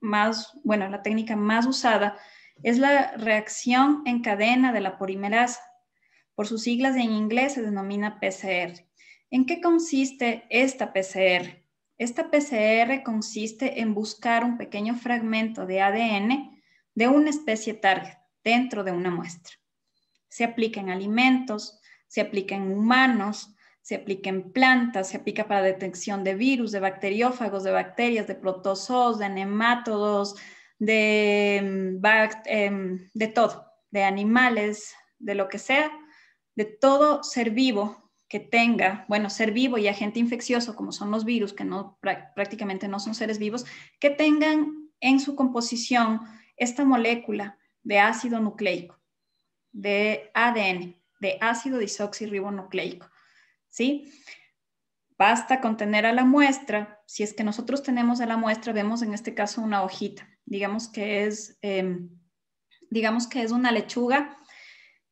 más, bueno, la técnica más usada es la reacción en cadena de la polimerasa. Por sus siglas en inglés se denomina PCR. ¿En qué consiste esta PCR? Esta PCR consiste en buscar un pequeño fragmento de ADN de una especie target dentro de una muestra. Se aplica en alimentos, se aplica en humanos, se aplica en plantas, se aplica para detección de virus, de bacteriófagos, de bacterias, de protozoos, de nematodos, de, mm, em, de todo, de animales, de lo que sea, de todo ser vivo que tenga, bueno, ser vivo y agente infeccioso, como son los virus, que no, prácticamente no son seres vivos, que tengan en su composición esta molécula de ácido nucleico, de ADN, de ácido disoxirribonucleico. ¿Sí? Basta con tener a la muestra, si es que nosotros tenemos a la muestra, vemos en este caso una hojita digamos que es, em, digamos que es una lechuga,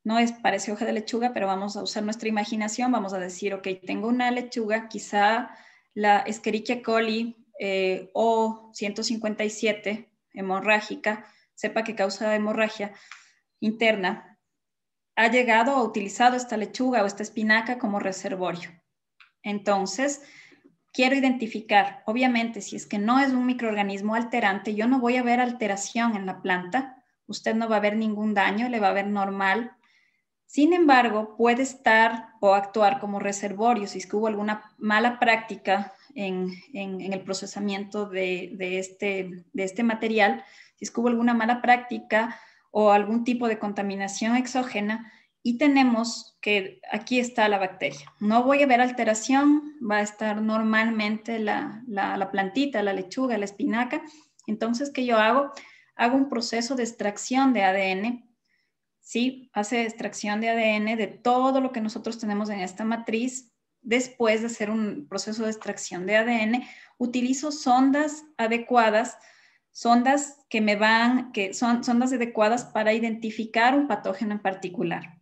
no es, parece hoja de lechuga, pero vamos a usar nuestra imaginación, vamos a decir, ok, tengo una lechuga, quizá la Escherichia coli eh, O157 hemorrágica, sepa que causa hemorragia interna, ha llegado o utilizado esta lechuga o esta espinaca como reservorio. Entonces, quiero identificar, obviamente, si es que no es un microorganismo alterante, yo no voy a ver alteración en la planta, usted no va a ver ningún daño, le va a ver normal. Sin embargo, puede estar o actuar como reservorio si es que hubo alguna mala práctica en, el procesamiento de, este, de este material, si es que hubo alguna mala práctica o algún tipo de contaminación exógena, y tenemos que aquí está la bacteria. No voy a ver alteración, va a estar normalmente la, plantita, la lechuga, la espinaca. Entonces, ¿qué yo hago? Hago un proceso de extracción de ADN. Sí, hace extracción de ADN de todo lo que nosotros tenemos en esta matriz. Después de hacer un proceso de extracción de ADN, utilizo sondas adecuadas sondas que me van, que son sondas adecuadas para identificar un patógeno en particular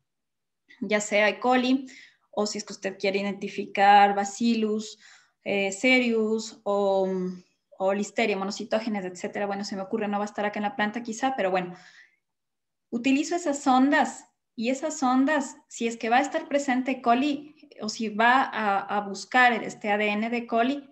ya sea E. coli o si es que usted quiere identificar bacillus eh, serius o, listeria, monocitógenes, etcétera. Bueno, se me ocurre, no va a estar acá en la planta quizá, pero bueno, utilizo esas ondas y esas ondas, si es que va a estar presente E. coli o si va a, a buscar este ADN de e. coli,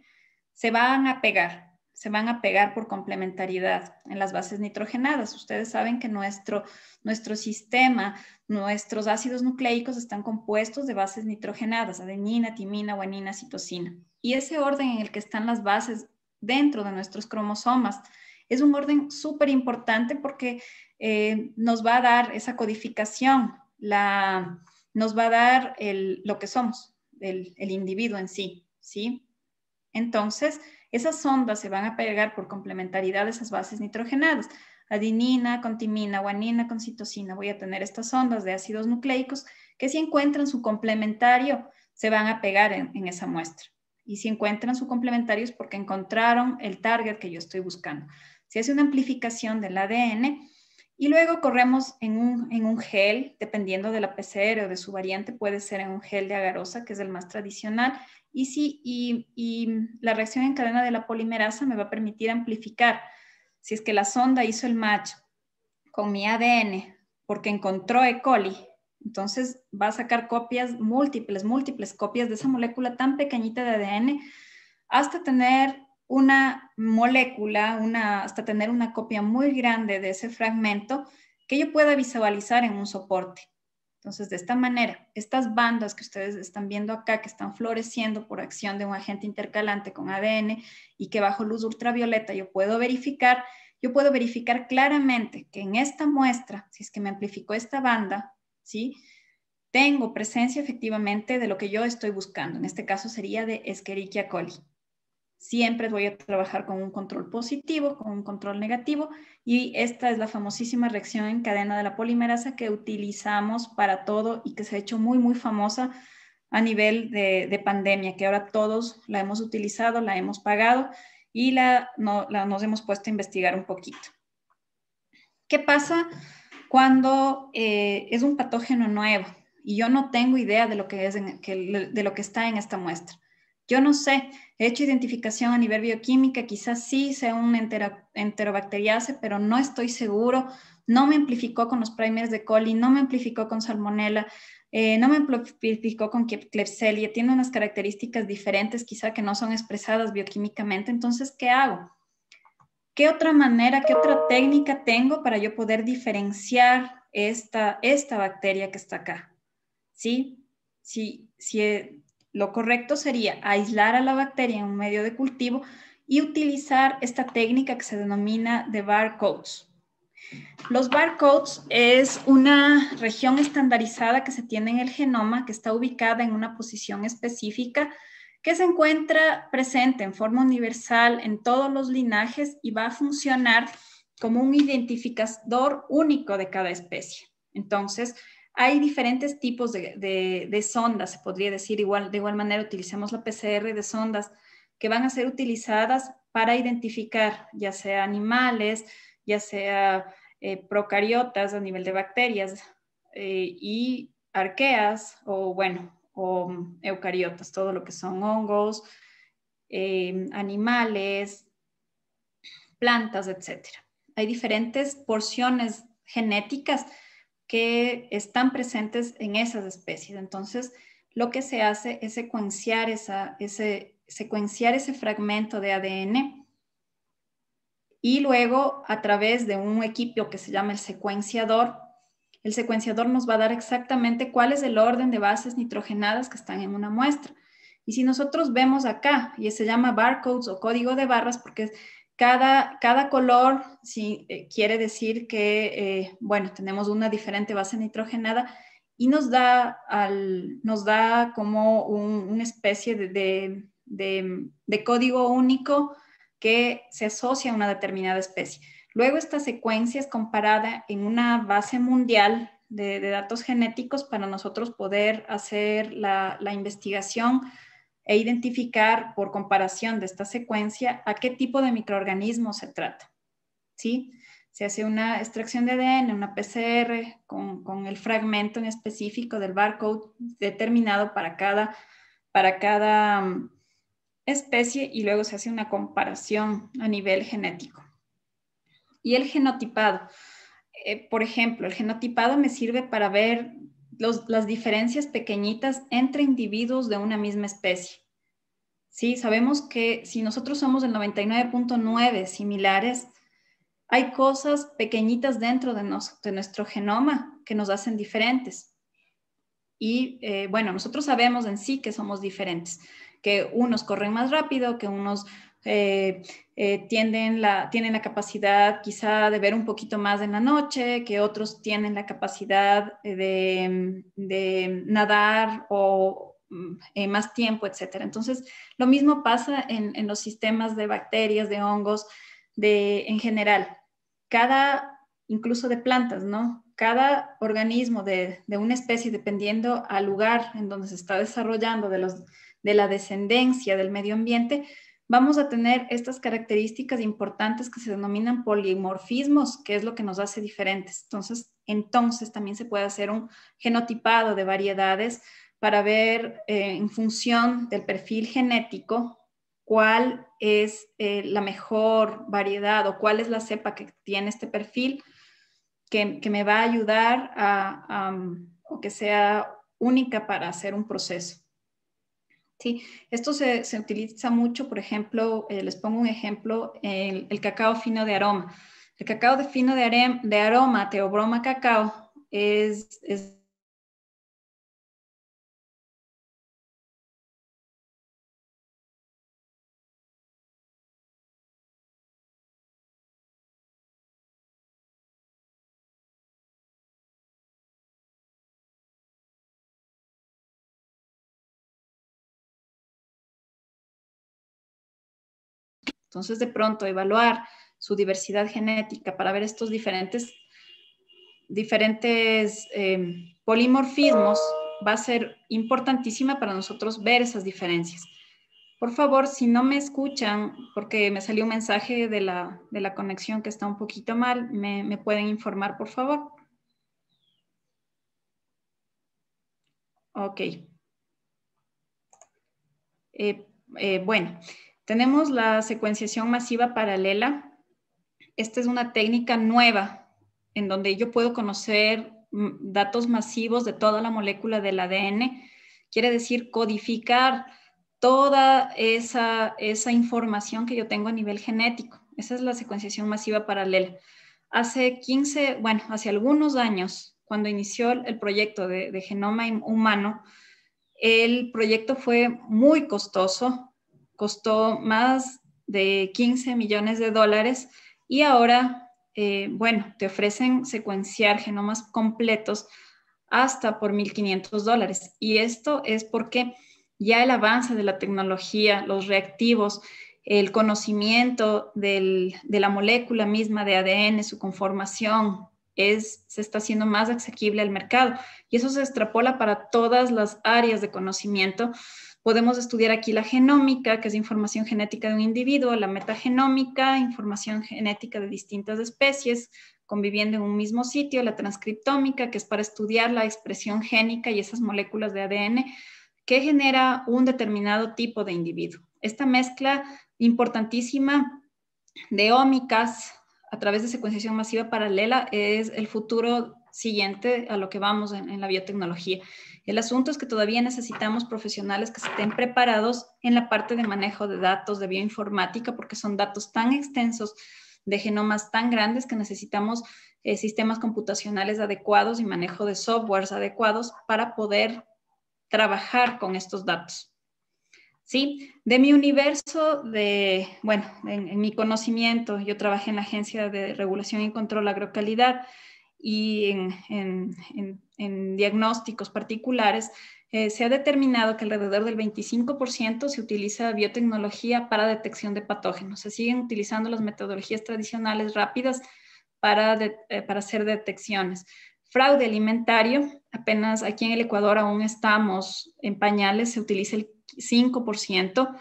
se van a pegar se van a pegar por complementariedad en las bases nitrogenadas. Ustedes saben que nuestro, nuestro sistema, nuestros ácidos nucleicos están compuestos de bases nitrogenadas, adenina, timina, guanina, citosina. Y ese orden en el que están las bases dentro de nuestros cromosomas es un orden súper importante porque eh, nos va a dar esa codificación, la, nos va a dar el, lo que somos, el, individuo en sí, ¿sí? Entonces, esas ondas se van a pegar por complementariedad de esas bases nitrogenadas. Adenina con timina, guanina con citosina. Voy a tener estas ondas de ácidos nucleicos que si encuentran su complementario, se van a pegar en, esa muestra. Y si encuentran su complementario es porque encontraron el target que yo estoy buscando. Se hace una amplificación del ADN y luego corremos en un, en un gel, dependiendo de la PCR o de su variante, puede ser en un gel de agarosa, que es el más tradicional, y, y, la reacción en cadena de la polimerasa me va a permitir amplificar. Si es que la sonda hizo el match con mi ADN porque encontró E. coli, entonces va a sacar copias múltiples, múltiples copias de esa molécula tan pequeñita de ADN hasta tener una molécula, una, hasta tener una copia muy grande de ese fragmento que yo pueda visualizar en un soporte. Entonces, de esta manera, estas bandas que ustedes están viendo acá, que están floreciendo por acción de un agente intercalante con ADN y que bajo luz ultravioleta yo puedo verificar, yo puedo verificar claramente que en esta muestra, si es que me amplificó esta banda, ¿sí? tengo presencia efectivamente de lo que yo estoy buscando. En este caso sería de Escherichia coli siempre voy a trabajar con un control positivo, con un control negativo, y esta es la famosísima reacción en cadena de la polimerasa que utilizamos para todo y que se ha hecho muy, muy famosa a nivel de, pandemia, que ahora todos la hemos utilizado, la hemos pagado y la, nos hemos puesto a investigar un poquito. ¿Qué pasa cuando eh, es un patógeno nuevo y yo no tengo idea de lo que está en esta muestra? Yo no sé, he hecho identificación a nivel bioquímica, quizás sí sea un entero, pero no estoy seguro. No me amplificó con los primers de coli, no me amplificó con salmonella, eh, no me amplificó con Klebsiella, tiene unas características diferentes quizá que no son expresadas bioquímicamente. Entonces, ¿qué hago? ¿Qué otra manera, qué otra técnica tengo para yo poder diferenciar esta, esta bacteria que está acá? ¿Sí? ¿Sí? si, lo correcto sería aislar a la bacteria en un medio de cultivo y utilizar esta técnica que se denomina de barcodes. Los barcodes es una región estandarizada que se tiene en el genoma que está ubicada en una posición específica que se encuentra presente en forma universal en todos los linajes y va a funcionar como un identificador único de cada especie. Entonces, hay diferentes tipos de, sondas, se podría decir, igual, de igual manera utilizamos la PCR de sondas que van a ser utilizadas para identificar ya sea animales, ya sea eh, procariotas a nivel de bacterias eh, y arqueas o bueno, o eucariotas, todo lo que son hongos, eh, animales, plantas, etc. Hay diferentes porciones genéticas que están presentes en esas especies. Entonces, lo que se hace es secuenciar, ese, secuenciar ese fragmento de ADN y luego a través de un equipo que se llama el secuenciador, el secuenciador nos va a dar exactamente cuál es el orden de bases nitrogenadas que están en una muestra. Y si nosotros vemos acá, y se llama barcodes o código de barras porque es, cada, color eh, quiere decir que, eh, bueno, tenemos una diferente base nitrogenada y nos da, al, nos da como una especie de, código único que se asocia a una determinada especie. Luego esta secuencia es comparada en una base mundial de, datos genéticos para nosotros poder hacer la, la investigación e identificar por comparación de esta secuencia a qué tipo de microorganismo se trata. ¿sí? Se hace una extracción de ADN, una PCR, con, el fragmento en específico del barcode determinado para cada, para cada um, especie y luego se hace una comparación a nivel genético. Y el genotipado. Eh, por ejemplo, el genotipado me sirve para ver las diferencias pequeñitas entre individuos de una misma especie. ¿sí? Sabemos que si nosotros somos el 99.9 similares, hay cosas pequeñitas dentro de, de, nuestro genoma que nos hacen diferentes. Y eh, bueno, nosotros sabemos en sí que somos diferentes, que unos corren más rápido, que unos eh, eh la, tienen la capacidad quizá de ver un poquito más en la noche, que otros tienen la capacidad eh, de, de nadar o mm, eh, más tiempo, etc. Entonces, lo mismo pasa en, en los sistemas de bacterias, de hongos, de, en general. Cada, incluso de plantas, ¿no? Cada organismo de, de una especie, dependiendo al lugar en donde se está desarrollando, de, los, de la descendencia, del medio ambiente, vamos a tener estas características importantes que se denominan polimorfismos, que es lo que nos hace diferentes. Entonces, entonces también se puede hacer un genotipado de variedades para ver eh, en función del perfil genético cuál es eh, la mejor variedad o cuál es la cepa que tiene este perfil que, me va a ayudar a, o que sea única para hacer un proceso. Esto se, utiliza mucho, por ejemplo, eh, les pongo un ejemplo, el, cacao fino de aroma. El cacao de fino de, aroma, teobroma cacao, es Entonces, de pronto, evaluar su diversidad genética para ver estos diferentes, diferentes em, polimorfismos va a ser importantísima para nosotros ver esas diferencias. Por favor, si no me escuchan, porque me salió un mensaje de la, conexión que está un poquito mal, me, pueden informar, por favor. Ok. Eh, eh, bueno, tenemos la secuenciación masiva paralela. Esta es una técnica nueva en donde yo puedo conocer mm, datos masivos de toda la molécula del ADN. Quiere decir codificar toda esa, esa información que yo tengo a nivel genético. Esa es la secuenciación masiva paralela. Hace 15, bueno, hace algunos años, cuando inició el proyecto de genoma humano, el proyecto fue muy costoso, costó más de 15 millones de dólares y ahora, eh, bueno, te ofrecen secuenciar genomas completos hasta por 1.500 dólares. Y esto es porque ya el avance de la tecnología, los reactivos, el conocimiento de la molécula misma de ADN, su conformación, se está haciendo más asequible al mercado. Y eso se extrapola para todas las áreas de conocimiento Podemos estudiar aquí la genómica, que es información genética de un individuo, la metagenómica, información genética de distintas especies conviviendo en un mismo sitio, la transcriptómica, que es para estudiar la expresión génica y esas moléculas de ADN que genera un determinado tipo de individuo. Esta mezcla importantísima de ómicas a través de secuenciación masiva paralela es el futuro siguiente a lo que vamos en la biotecnología. El asunto es que todavía necesitamos profesionales que estén preparados en la parte de manejo de datos, de bioinformática, porque son datos tan extensos, de genomas tan grandes que necesitamos eh, sistemas computacionales adecuados y manejo de softwares adecuados para poder trabajar con estos datos. ¿Sí? De mi universo, de, bueno, en mi conocimiento, yo trabajé en la Agencia de Regulación y Control Agrocalidad y en, en, en, diagnósticos particulares, eh, se ha determinado que alrededor del 25% se utiliza biotecnología para detección de patógenos. Se siguen utilizando las metodologías tradicionales rápidas para, eh, para hacer detecciones. Fraude alimentario, apenas aquí en el Ecuador aún estamos en pañales, se utiliza el 5%.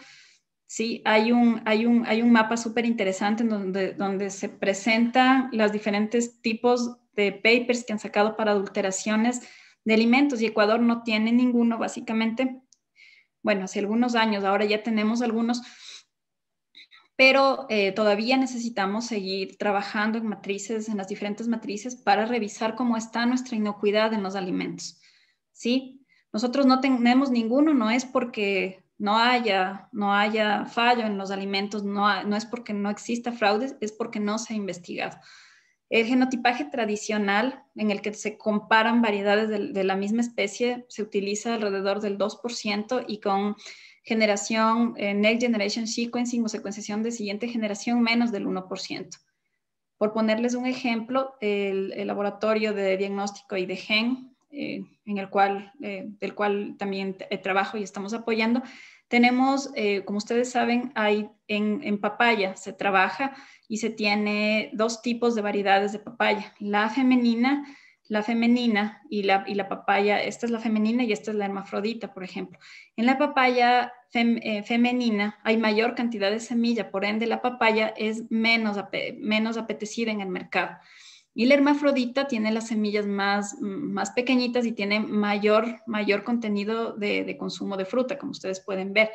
Sí, hay un, hay un, hay un mapa súper interesante donde, donde se presentan los diferentes tipos de papers que han sacado para adulteraciones de alimentos y Ecuador no tiene ninguno básicamente. Bueno, hace algunos años, ahora ya tenemos algunos, pero eh, todavía necesitamos seguir trabajando en matrices, en las diferentes matrices, para revisar cómo está nuestra inocuidad en los alimentos. ¿Sí? Nosotros no tenemos ninguno, no es porque no haya, no haya fallo en los alimentos, no, no es porque no exista fraude, es porque no se ha investigado. El genotipaje tradicional, en el que se comparan variedades de, la misma especie, se utiliza alrededor del 2% y con generación, eh, Next Generation Sequencing o secuenciación de siguiente generación, menos del 1%. Por ponerles un ejemplo, el, laboratorio de diagnóstico y de gen, eh, en el cual, eh, del cual también trabajo y estamos apoyando, tenemos, como ustedes saben, hay en papaya se trabaja y se tiene dos tipos de variedades de papaya, la femenina, la femenina y la, papaya, esta es la femenina y esta es la hermafrodita, por ejemplo. En la papaya eh, femenina hay mayor cantidad de semilla, por ende la papaya es menos, menos apetecida en el mercado. Y la hermafrodita tiene las semillas más, más pequeñitas y tiene mayor, mayor contenido de consumo de fruta, como ustedes pueden ver.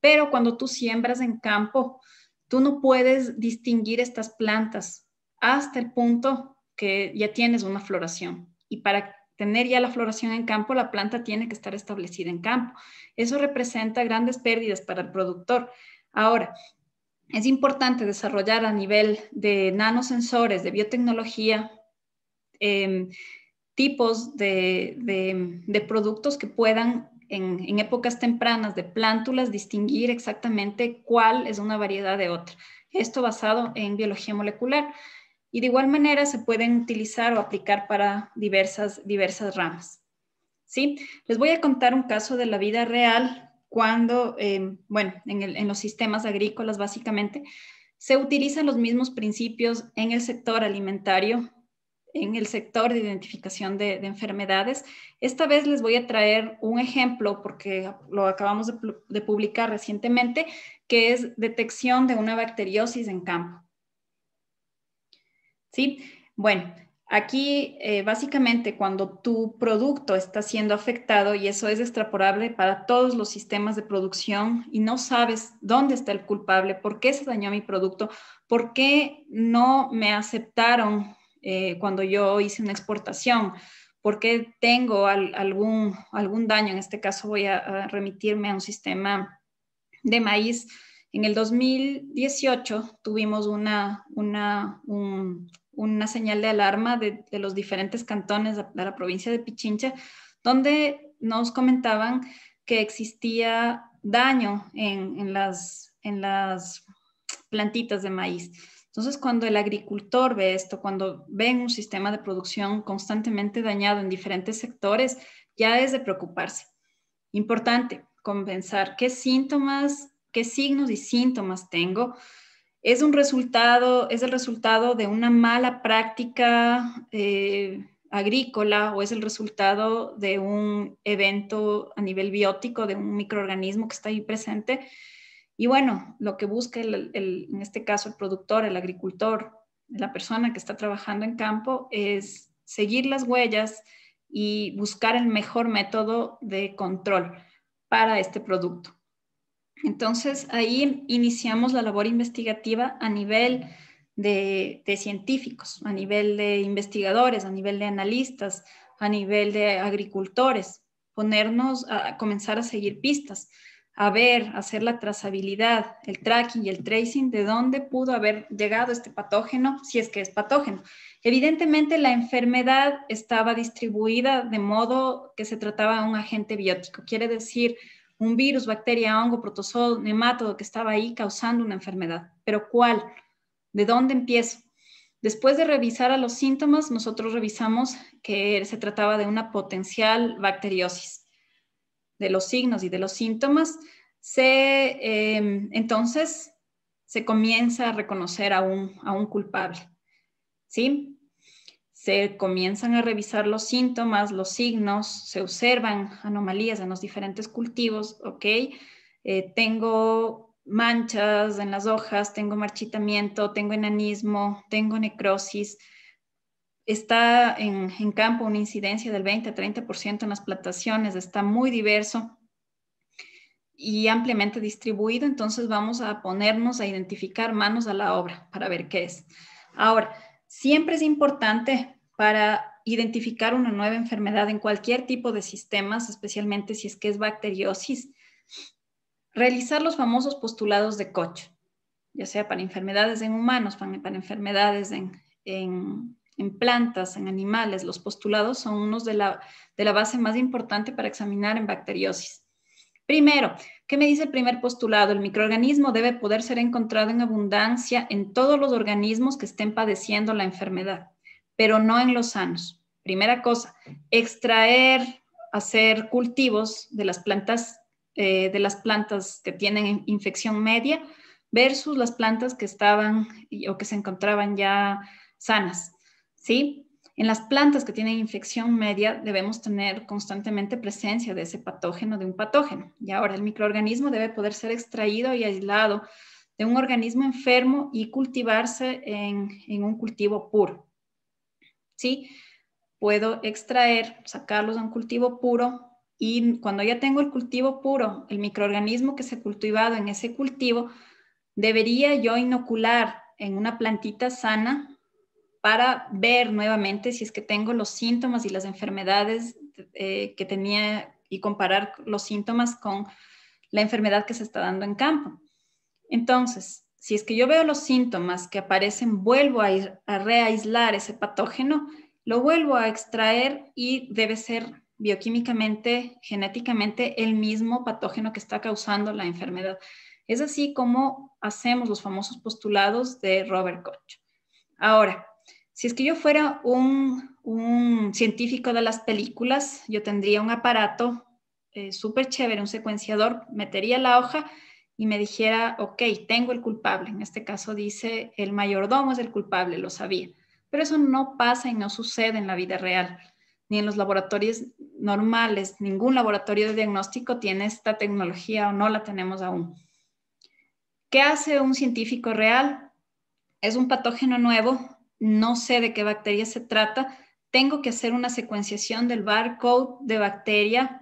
Pero cuando tú siembras en campo, tú no puedes distinguir estas plantas hasta el punto que ya tienes una floración. Y para tener ya la floración en campo, la planta tiene que estar establecida en campo. Eso representa grandes pérdidas para el productor. Ahora, es importante desarrollar a nivel de nanosensores, de biotecnología, em, tipos de productos que puedan en, épocas tempranas de plántulas distinguir exactamente cuál es una variedad de otra. Esto basado en biología molecular. Y de igual manera se pueden utilizar o aplicar para diversas, ramas. ¿Sí? Les voy a contar un caso de la vida real cuando, em, bueno, en los sistemas agrícolas básicamente, se utilizan los mismos principios en el sector alimentario en el sector de identificación de, enfermedades. Esta vez les voy a traer un ejemplo porque lo acabamos de, publicar recientemente, que es detección de una bacteriosis en campo. ¿Sí? Bueno, Aquí, eh, básicamente, cuando tu producto está siendo afectado, y eso es extrapolable para todos los sistemas de producción, y no sabes dónde está el culpable, por qué se dañó mi producto, por qué no me aceptaron eh, cuando yo hice una exportación, porque tengo algún, algún daño, en este caso voy a, remitirme a un sistema de maíz. En el 2018 tuvimos una, una, una señal de alarma de, de, los diferentes cantones de la provincia de Pichincha, donde nos comentaban que existía daño en, en las, en las plantitas de maíz. Entonces, cuando el agricultor ve esto, cuando ve un sistema de producción constantemente dañado en diferentes sectores, ya es de preocuparse. Importante compensar qué síntomas, qué signos y síntomas tengo. Es un es el resultado de una mala práctica eh, agrícola o es el resultado de un evento a nivel biótico de un microorganismo que está ahí presente y bueno, lo que busca en este caso el productor, el agricultor, la persona que está trabajando en campo es seguir las huellas y buscar el mejor método de control para este producto. Entonces ahí iniciamos la labor investigativa a nivel de científicos, a nivel de investigadores, a nivel de analistas, a nivel de agricultores, ponernos a comenzar a seguir pistas a ver, hacer la trazabilidad, el tracking y el tracing de dónde pudo haber llegado este patógeno, si es que es patógeno. Evidentemente, la enfermedad estaba distribuida de modo que se trataba de un agente biótico, quiere decir un virus, bacteria, hongo, protozoo, nematodo que estaba ahí causando una enfermedad. Pero ¿cuál? ¿De dónde empiezo? Después de revisar a los síntomas, nosotros revisamos que se trataba de una potencial bacteriosis de los signos y de los síntomas, se, em, entonces se comienza a reconocer a un, culpable. ¿sí? Se comienzan a revisar los síntomas, los signos, se observan anomalías en los diferentes cultivos, ¿ok? Eh, tengo manchas en las hojas, tengo marchitamiento, tengo enanismo, tengo necrosis, está en, campo una incidencia del 20-30% en las plantaciones, está muy diverso y ampliamente distribuido, entonces vamos a ponernos a identificar manos a la obra para ver qué es. Ahora, siempre es importante para identificar una nueva enfermedad en cualquier tipo de sistemas, especialmente si es que es bacteriosis, realizar los famosos postulados de Koch, ya sea para enfermedades en humanos, para, enfermedades en, en plantas, en animales, los postulados son unos de la, de la base más importante para examinar en bacteriosis. Primero, ¿qué me dice el primer postulado? El microorganismo debe poder ser encontrado en abundancia en todos los organismos que estén padeciendo la enfermedad, pero no en los sanos. Primera cosa, extraer, hacer cultivos de las plantas, eh, de las plantas que tienen infección media versus las plantas que estaban o que se encontraban ya sanas. ¿sí? En las plantas que tienen infección media debemos tener constantemente presencia de ese patógeno, de un patógeno. Y ahora el microorganismo debe poder ser extraído y aislado de un organismo enfermo y cultivarse en, un cultivo puro. ¿Sí? Puedo extraer, sacarlos de un cultivo puro y cuando ya tengo el cultivo puro, el microorganismo que se ha cultivado en ese cultivo, debería yo inocular en una plantita sana para ver nuevamente si es que tengo los síntomas y las enfermedades eh, que tenía y comparar los síntomas con la enfermedad que se está dando en campo. Entonces, si es que yo veo los síntomas que aparecen, vuelvo a, a reaislar ese patógeno, lo vuelvo a extraer y debe ser bioquímicamente, genéticamente, el mismo patógeno que está causando la enfermedad. Es así como hacemos los famosos postulados de Robert Koch. Ahora, si es que yo fuera un, científico de las películas, yo tendría un aparato eh, súper chévere, un secuenciador, metería la hoja y me dijera, ok, tengo el culpable. En este caso dice, el mayordomo es el culpable, lo sabía. Pero eso no pasa y no sucede en la vida real, ni en los laboratorios normales. Ningún laboratorio de diagnóstico tiene esta tecnología o no la tenemos aún. ¿Qué hace un científico real? Es un patógeno nuevo, no sé de qué bacteria se trata, tengo que hacer una secuenciación del barcode de bacteria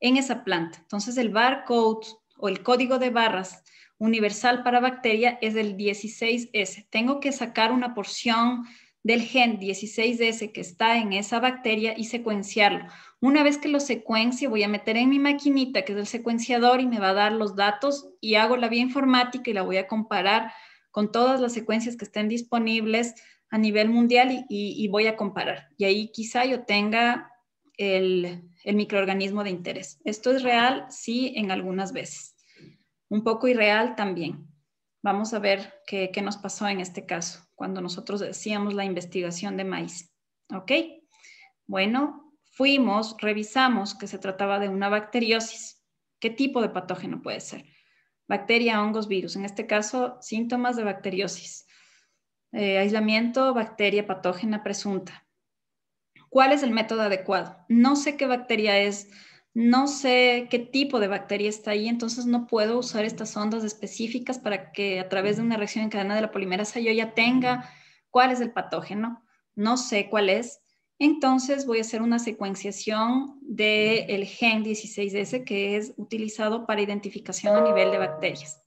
en esa planta. Entonces el barcode o el código de barras universal para bacteria es el 16S. Tengo que sacar una porción del gen 16S que está en esa bacteria y secuenciarlo. Una vez que lo secuencie, voy a meter en mi maquinita, que es el secuenciador, y me va a dar los datos y hago la bioinformática y la voy a comparar con todas las secuencias que estén disponibles a nivel mundial y, voy a comparar. Y ahí quizá yo tenga el, microorganismo de interés. Esto es real, sí, en algunas veces. Un poco irreal también. Vamos a ver qué, qué nos pasó en este caso, cuando nosotros hacíamos la investigación de maíz. ¿Ok? Bueno, fuimos, revisamos que se trataba de una bacteriosis. ¿Qué tipo de patógeno puede ser? Bacteria, hongos, virus. En este caso, síntomas de bacteriosis. Eh, aislamiento, bacteria patógena presunta. ¿Cuál es el método adecuado? No sé qué bacteria es, no sé qué tipo de bacteria está ahí, entonces no puedo usar estas ondas específicas para que a través de una reacción en cadena de la polimerasa yo ya tenga cuál es el patógeno, no sé cuál es. Entonces voy a hacer una secuenciación del gen 16S que es utilizado para identificación a nivel de bacterias.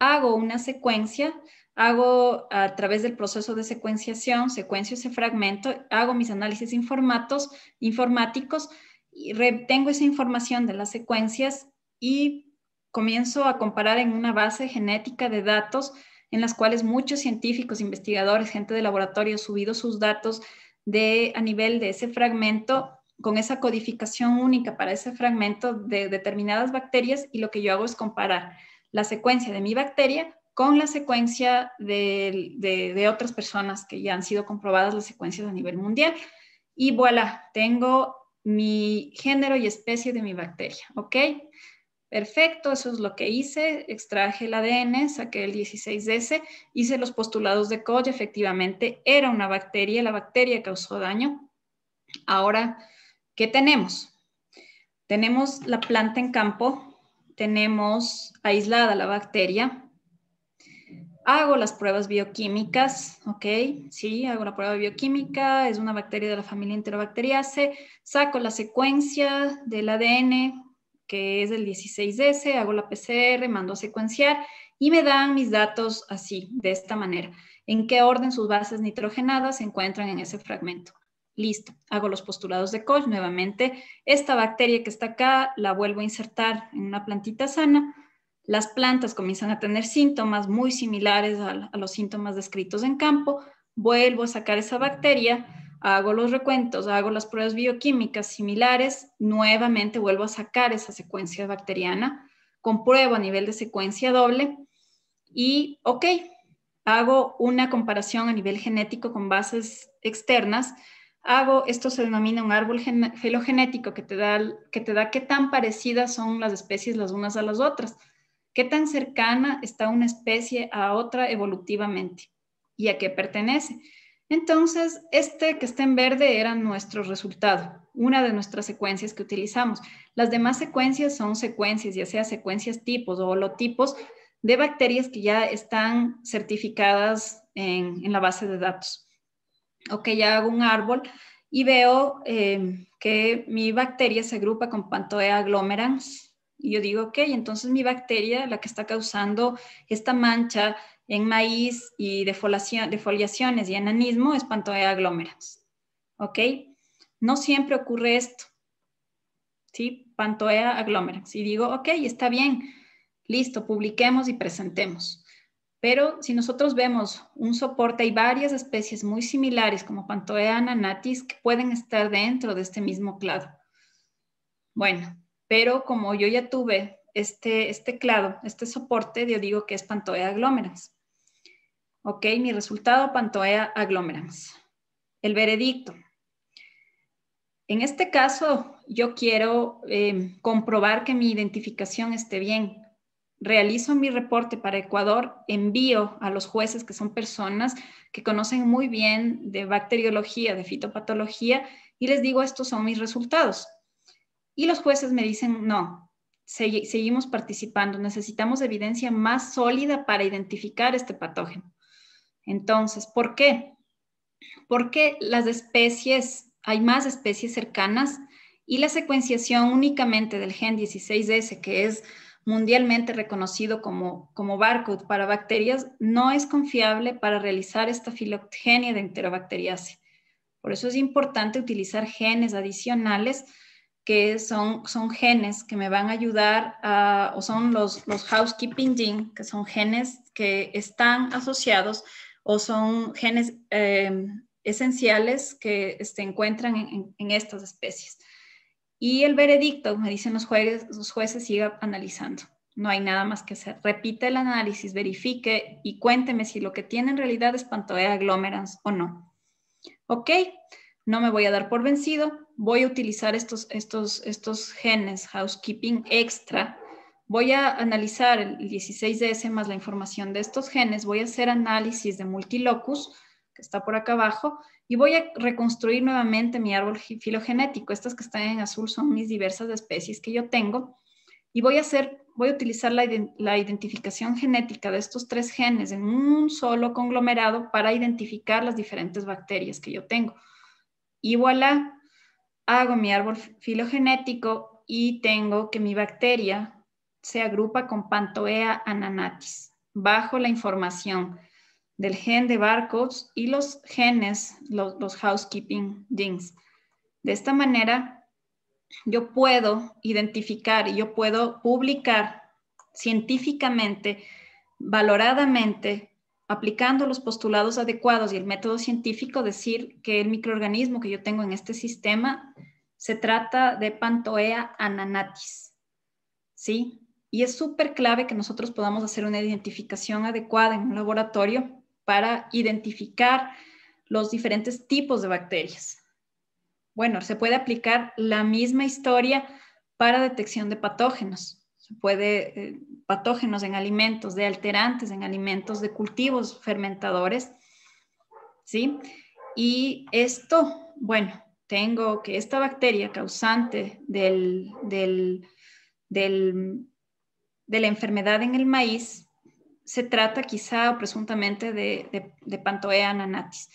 Hago una secuencia hago a través del proceso de secuenciación, secuencio ese fragmento, hago mis análisis informatos, informáticos, y retengo esa información de las secuencias y comienzo a comparar en una base genética de datos en las cuales muchos científicos, investigadores, gente de laboratorio ha subido sus datos de, a nivel de ese fragmento con esa codificación única para ese fragmento de determinadas bacterias y lo que yo hago es comparar la secuencia de mi bacteria con la secuencia de, otras personas que ya han sido comprobadas las secuencias a nivel mundial. Y voilà, tengo mi género y especie de mi bacteria, ¿ok? Perfecto, eso es lo que hice, extraje el ADN, saqué el 16S, hice los postulados de Koch, efectivamente era una bacteria, la bacteria causó daño. Ahora, ¿qué tenemos? Tenemos la planta en campo, tenemos aislada la bacteria, Hago las pruebas bioquímicas, ¿ok? Sí, hago la prueba bioquímica, es una bacteria de la familia Enterobacteriaceae, saco la secuencia del ADN, que es el 16S, hago la PCR, mando a secuenciar y me dan mis datos así, de esta manera. En qué orden sus bases nitrogenadas se encuentran en ese fragmento. Listo, hago los postulados de Koch nuevamente. Esta bacteria que está acá la vuelvo a insertar en una plantita sana las plantas comienzan a tener síntomas muy similares a, los síntomas descritos en campo, vuelvo a sacar esa bacteria, hago los recuentos, hago las pruebas bioquímicas similares, nuevamente vuelvo a sacar esa secuencia bacteriana, compruebo a nivel de secuencia doble y, ok, hago una comparación a nivel genético con bases externas, hago, esto se denomina un árbol filogenético que te, da, que te da qué tan parecidas son las especies las unas a las otras. ¿Qué tan cercana está una especie a otra evolutivamente? ¿Y a qué pertenece? Entonces, este que está en verde era nuestro resultado, una de nuestras secuencias que utilizamos. Las demás secuencias son secuencias, ya sea secuencias tipos o holotipos de bacterias que ya están certificadas en, la base de datos. Ok, ya hago un árbol y veo eh, que mi bacteria se agrupa con Pantoea aglomerans, y yo digo, ok, entonces mi bacteria, la que está causando esta mancha en maíz y defoliaciones y enanismo, es Pantoea glomerans. ¿Ok? No siempre ocurre esto. ¿Sí? Pantoea aglomerans. Y digo, ok, está bien, listo, publiquemos y presentemos. Pero si nosotros vemos un soporte, hay varias especies muy similares como Pantoea ananatis que pueden estar dentro de este mismo clado. Bueno, pero como yo ya tuve este, este clado, este soporte, yo digo que es Pantoea aglomerans. Ok, mi resultado, Pantoea aglomerans. El veredicto. En este caso, yo quiero eh, comprobar que mi identificación esté bien. Realizo mi reporte para Ecuador, envío a los jueces, que son personas que conocen muy bien de bacteriología, de fitopatología, y les digo, estos son mis resultados. Y los jueces me dicen, no, seguimos participando, necesitamos evidencia más sólida para identificar este patógeno. Entonces, ¿por qué? Porque las especies, hay más especies cercanas y la secuenciación únicamente del gen 16S, que es mundialmente reconocido como, como barcode para bacterias, no es confiable para realizar esta filogenia de enterobacterias Por eso es importante utilizar genes adicionales que son, son genes que me van a ayudar a, o son los, los housekeeping genes, que son genes que están asociados o son genes eh, esenciales que se encuentran en, en, estas especies. Y el veredicto, me dicen los jueces, los jueces siga analizando. No hay nada más que hacer. Repite el análisis, verifique y cuénteme si lo que tiene en realidad es Pantoea aglomerans o no. Ok, no me voy a dar por vencido, voy a utilizar estos, estos, estos genes, housekeeping extra, voy a analizar el 16DS más la información de estos genes, voy a hacer análisis de multilocus, que está por acá abajo, y voy a reconstruir nuevamente mi árbol filogenético. Estas que están en azul son mis diversas especies que yo tengo, y voy a hacer voy a utilizar la, identificación genética de estos tres genes en un solo conglomerado para identificar las diferentes bacterias que yo tengo y voilà, hago mi árbol filogenético y tengo que mi bacteria se agrupa con Pantoea ananatis, bajo la información del gen de barcodes y los genes, los, los housekeeping genes. De esta manera, yo puedo identificar y yo puedo publicar científicamente, valoradamente, aplicando los postulados adecuados y el método científico, decir que el microorganismo que yo tengo en este sistema se trata de Pantoea ananatis. ¿Sí? Y es súper clave que nosotros podamos hacer una identificación adecuada en un laboratorio para identificar los diferentes tipos de bacterias. Bueno, se puede aplicar la misma historia para detección de patógenos puede, eh, patógenos en alimentos, de alterantes en alimentos, de cultivos fermentadores, ¿sí? Y esto, bueno, tengo que esta bacteria causante del, del, del, de la enfermedad en el maíz se trata quizá o presuntamente de, de, de Pantoea ananatis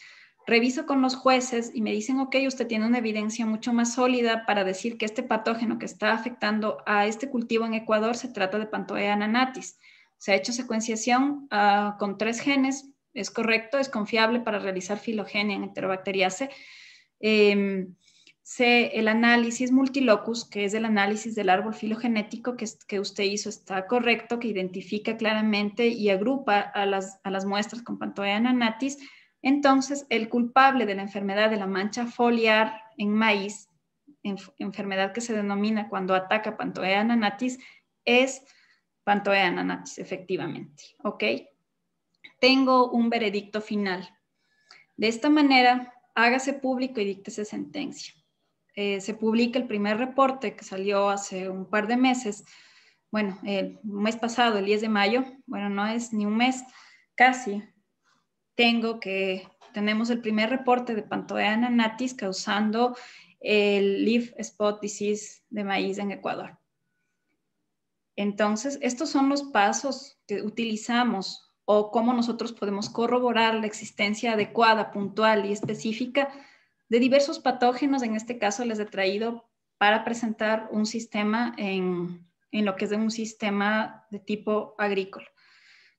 reviso con los jueces y me dicen, ok, usted tiene una evidencia mucho más sólida para decir que este patógeno que está afectando a este cultivo en Ecuador se trata de Pantoea ananatis. Se ha hecho secuenciación ah, con tres genes, es correcto, es confiable para realizar filogenia en Enterobacteriaceae. Eh, em, se, el análisis multilocus, que es el análisis del árbol filogenético que, usted hizo, está correcto, que identifica claramente y agrupa a las, a las muestras con Pantoea ananatis entonces, el culpable de la enfermedad de la mancha foliar en maíz, enfermedad que se denomina cuando ataca Pantoea ananatis, es Pantoea ananatis, efectivamente. ¿Ok? Tengo un veredicto final. De esta manera, hágase público y díctese sentencia. Eh, se publica el primer reporte que salió hace un par de meses, bueno, el mes pasado, el 10 de mayo, bueno, no es ni un mes, casi, tengo que tenemos el primer reporte de Pantoea natis causando el leaf spot disease de maíz en Ecuador. Entonces, estos son los pasos que utilizamos o cómo nosotros podemos corroborar la existencia adecuada, puntual y específica de diversos patógenos. En este caso, les he traído para presentar un sistema en, en lo que es un sistema de tipo agrícola.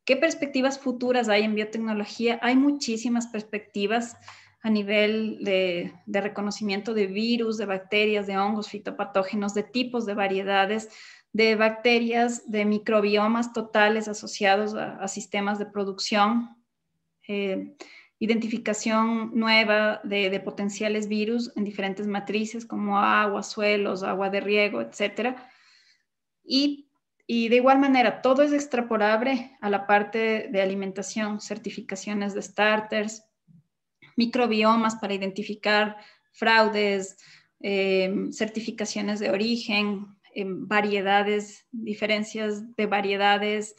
¿Qué perspectivas futuras hay en biotecnología? Hay muchísimas perspectivas a nivel de, reconocimiento de virus, de bacterias, de hongos fitopatógenos, de tipos de variedades, de bacterias, de microbiomas totales asociados a, sistemas de producción, eh, identificación nueva de, potenciales virus en diferentes matrices como agua, suelos, agua de riego, etcétera. Y y de igual manera, todo es extrapolable a la parte de alimentación, certificaciones de starters, microbiomas para identificar fraudes, em, certificaciones de origen, em, variedades, diferencias de variedades,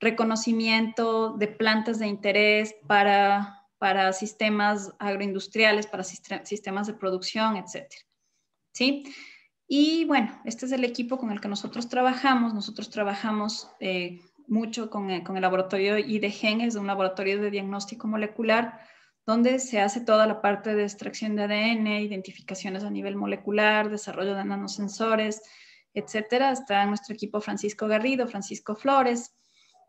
reconocimiento de plantas de interés para, para sistemas agroindustriales, para sistemas de producción, etc. ¿Sí? Y bueno, este es el equipo con el que nosotros trabajamos. Nosotros trabajamos eh, mucho eh, con, el laboratorio IDGEN, es un laboratorio de diagnóstico molecular, donde se hace toda la parte de extracción de ADN, identificaciones a nivel molecular, desarrollo de nanosensores, etcétera. Está nuestro equipo Francisco Garrido, Francisco Flores,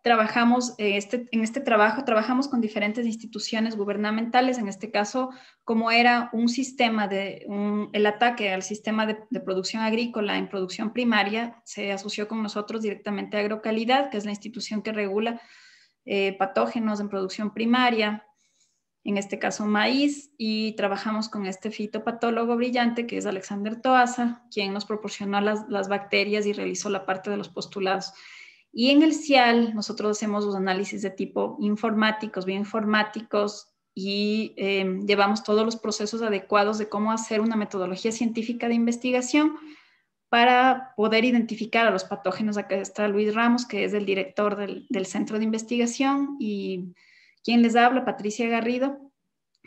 trabajamos eh, este, en este trabajo, trabajamos con diferentes instituciones gubernamentales, en este caso, como era un sistema de, el ataque al sistema de, producción agrícola en producción primaria, se asoció con nosotros directamente a Agrocalidad, que es la institución que regula eh, patógenos en producción primaria, en este caso maíz, y trabajamos con este fitopatólogo brillante que es Alexander Toaza, quien nos proporcionó las bacterias y realizó la parte de los postulados. Y en el CIAL nosotros hacemos los análisis de tipo informáticos, bioinformáticos y eh, llevamos todos los procesos adecuados de cómo hacer una metodología científica de investigación para poder identificar a los patógenos. Acá está Luis Ramos, que es el director del, del centro de investigación, y quien les habla, Patricia Garrido,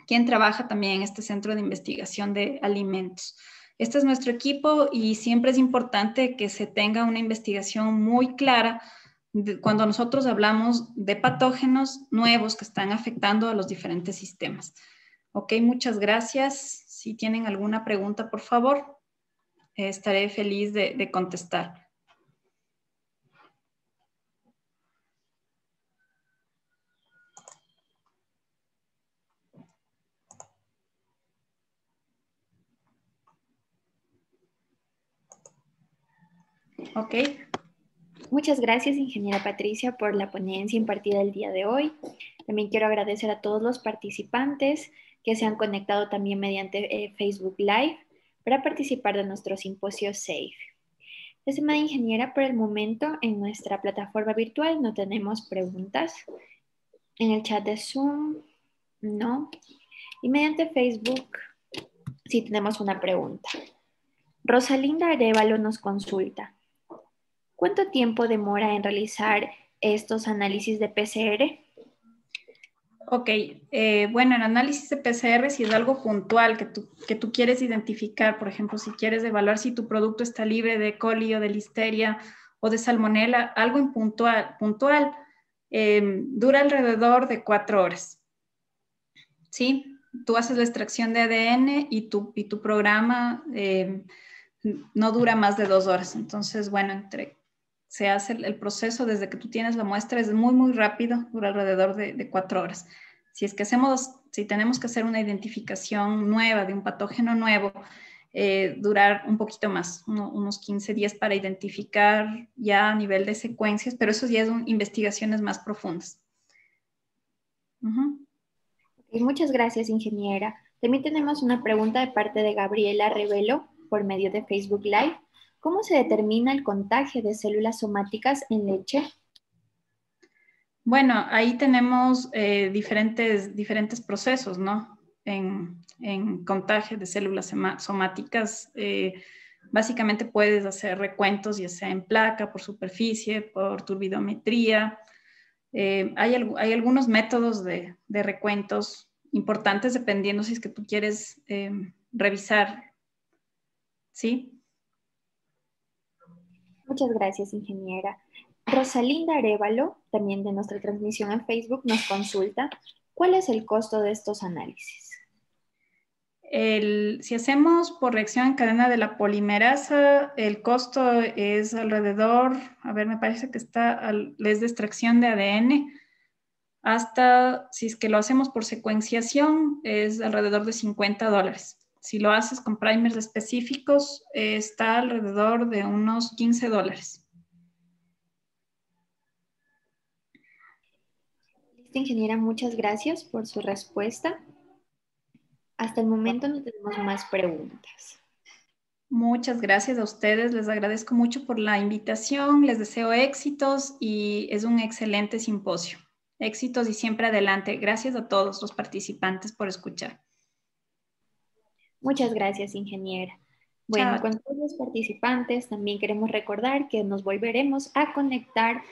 quien trabaja también en este centro de investigación de alimentos. Este es nuestro equipo y siempre es importante que se tenga una investigación muy clara cuando nosotros hablamos de patógenos nuevos que están afectando a los diferentes sistemas. Ok, muchas gracias. Si tienen alguna pregunta, por favor, estaré feliz de, de contestar. Ok. Muchas gracias, ingeniera Patricia, por la ponencia impartida el día de hoy. También quiero agradecer a todos los participantes que se han conectado también mediante eh, Facebook Live para participar de nuestro simposio SAFE. Estimada ingeniera, por el momento en nuestra plataforma virtual no tenemos preguntas. En el chat de Zoom, no. Y mediante Facebook, sí tenemos una pregunta. Rosalinda Arevalo nos consulta. ¿Cuánto tiempo demora en realizar estos análisis de PCR? Ok, eh, bueno, el análisis de PCR si es algo puntual que tú, que tú quieres identificar, por ejemplo, si quieres evaluar si tu producto está libre de coli o de listeria o de salmonela, algo en puntual, eh, dura alrededor de cuatro horas. ¿Sí? Tú haces la extracción de ADN y tu, y tu programa em, no dura más de dos horas. Entonces, bueno, entre se hace el, proceso desde que tú tienes la muestra, es muy, muy rápido, dura alrededor de, cuatro horas. Si es que hacemos, si tenemos que hacer una identificación nueva de un patógeno nuevo, eh, durar un poquito más, unos 15 días para identificar ya a nivel de secuencias, pero eso ya son investigaciones más profundas. Muchas gracias, ingeniera. También tenemos una pregunta de parte de Gabriela Revelo por medio de Facebook Live. ¿Cómo se determina el contagio de células somáticas en leche? Bueno, ahí tenemos eh, diferentes, diferentes procesos, ¿no? En, contagio de células somáticas. Eh, básicamente puedes hacer recuentos, ya sea en placa, por superficie, por turbidometría. Eh, hay, algunos métodos de, de, recuentos importantes dependiendo si es que tú quieres em, revisar, ¿sí? Muchas gracias, ingeniera. Rosalinda Arevalo, también de nuestra transmisión en Facebook, nos consulta, ¿cuál es el costo de estos análisis? si hacemos por reacción en cadena de la polimerasa, el costo es alrededor, a ver, me parece que está, es de extracción de ADN, hasta si es que lo hacemos por secuenciación, es alrededor de 50 dólares si lo haces con primers específicos, eh, está alrededor de unos 15 dólares. Ingeniera, muchas gracias por su respuesta. Hasta el momento no tenemos más preguntas. Muchas gracias a ustedes, les agradezco mucho por la invitación, les deseo éxitos y es un excelente simposio. Éxitos y siempre adelante. Gracias a todos los participantes por escuchar. Muchas gracias, ingeniera. Bueno, con todos los participantes, también queremos recordar que nos volveremos a conectar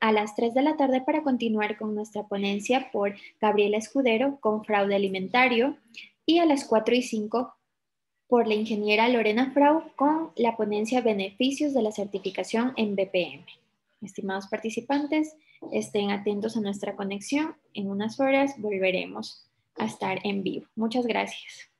a las 3 de la tarde para continuar con nuestra ponencia por Gabriela Escudero con fraude alimentario y a las 4 y 5 por la ingeniera Lorena Frau con la ponencia Beneficios de la certificación en BPM. Estimados participantes, estén atentos a nuestra conexión. En unas horas volveremos a estar en vivo. Muchas gracias.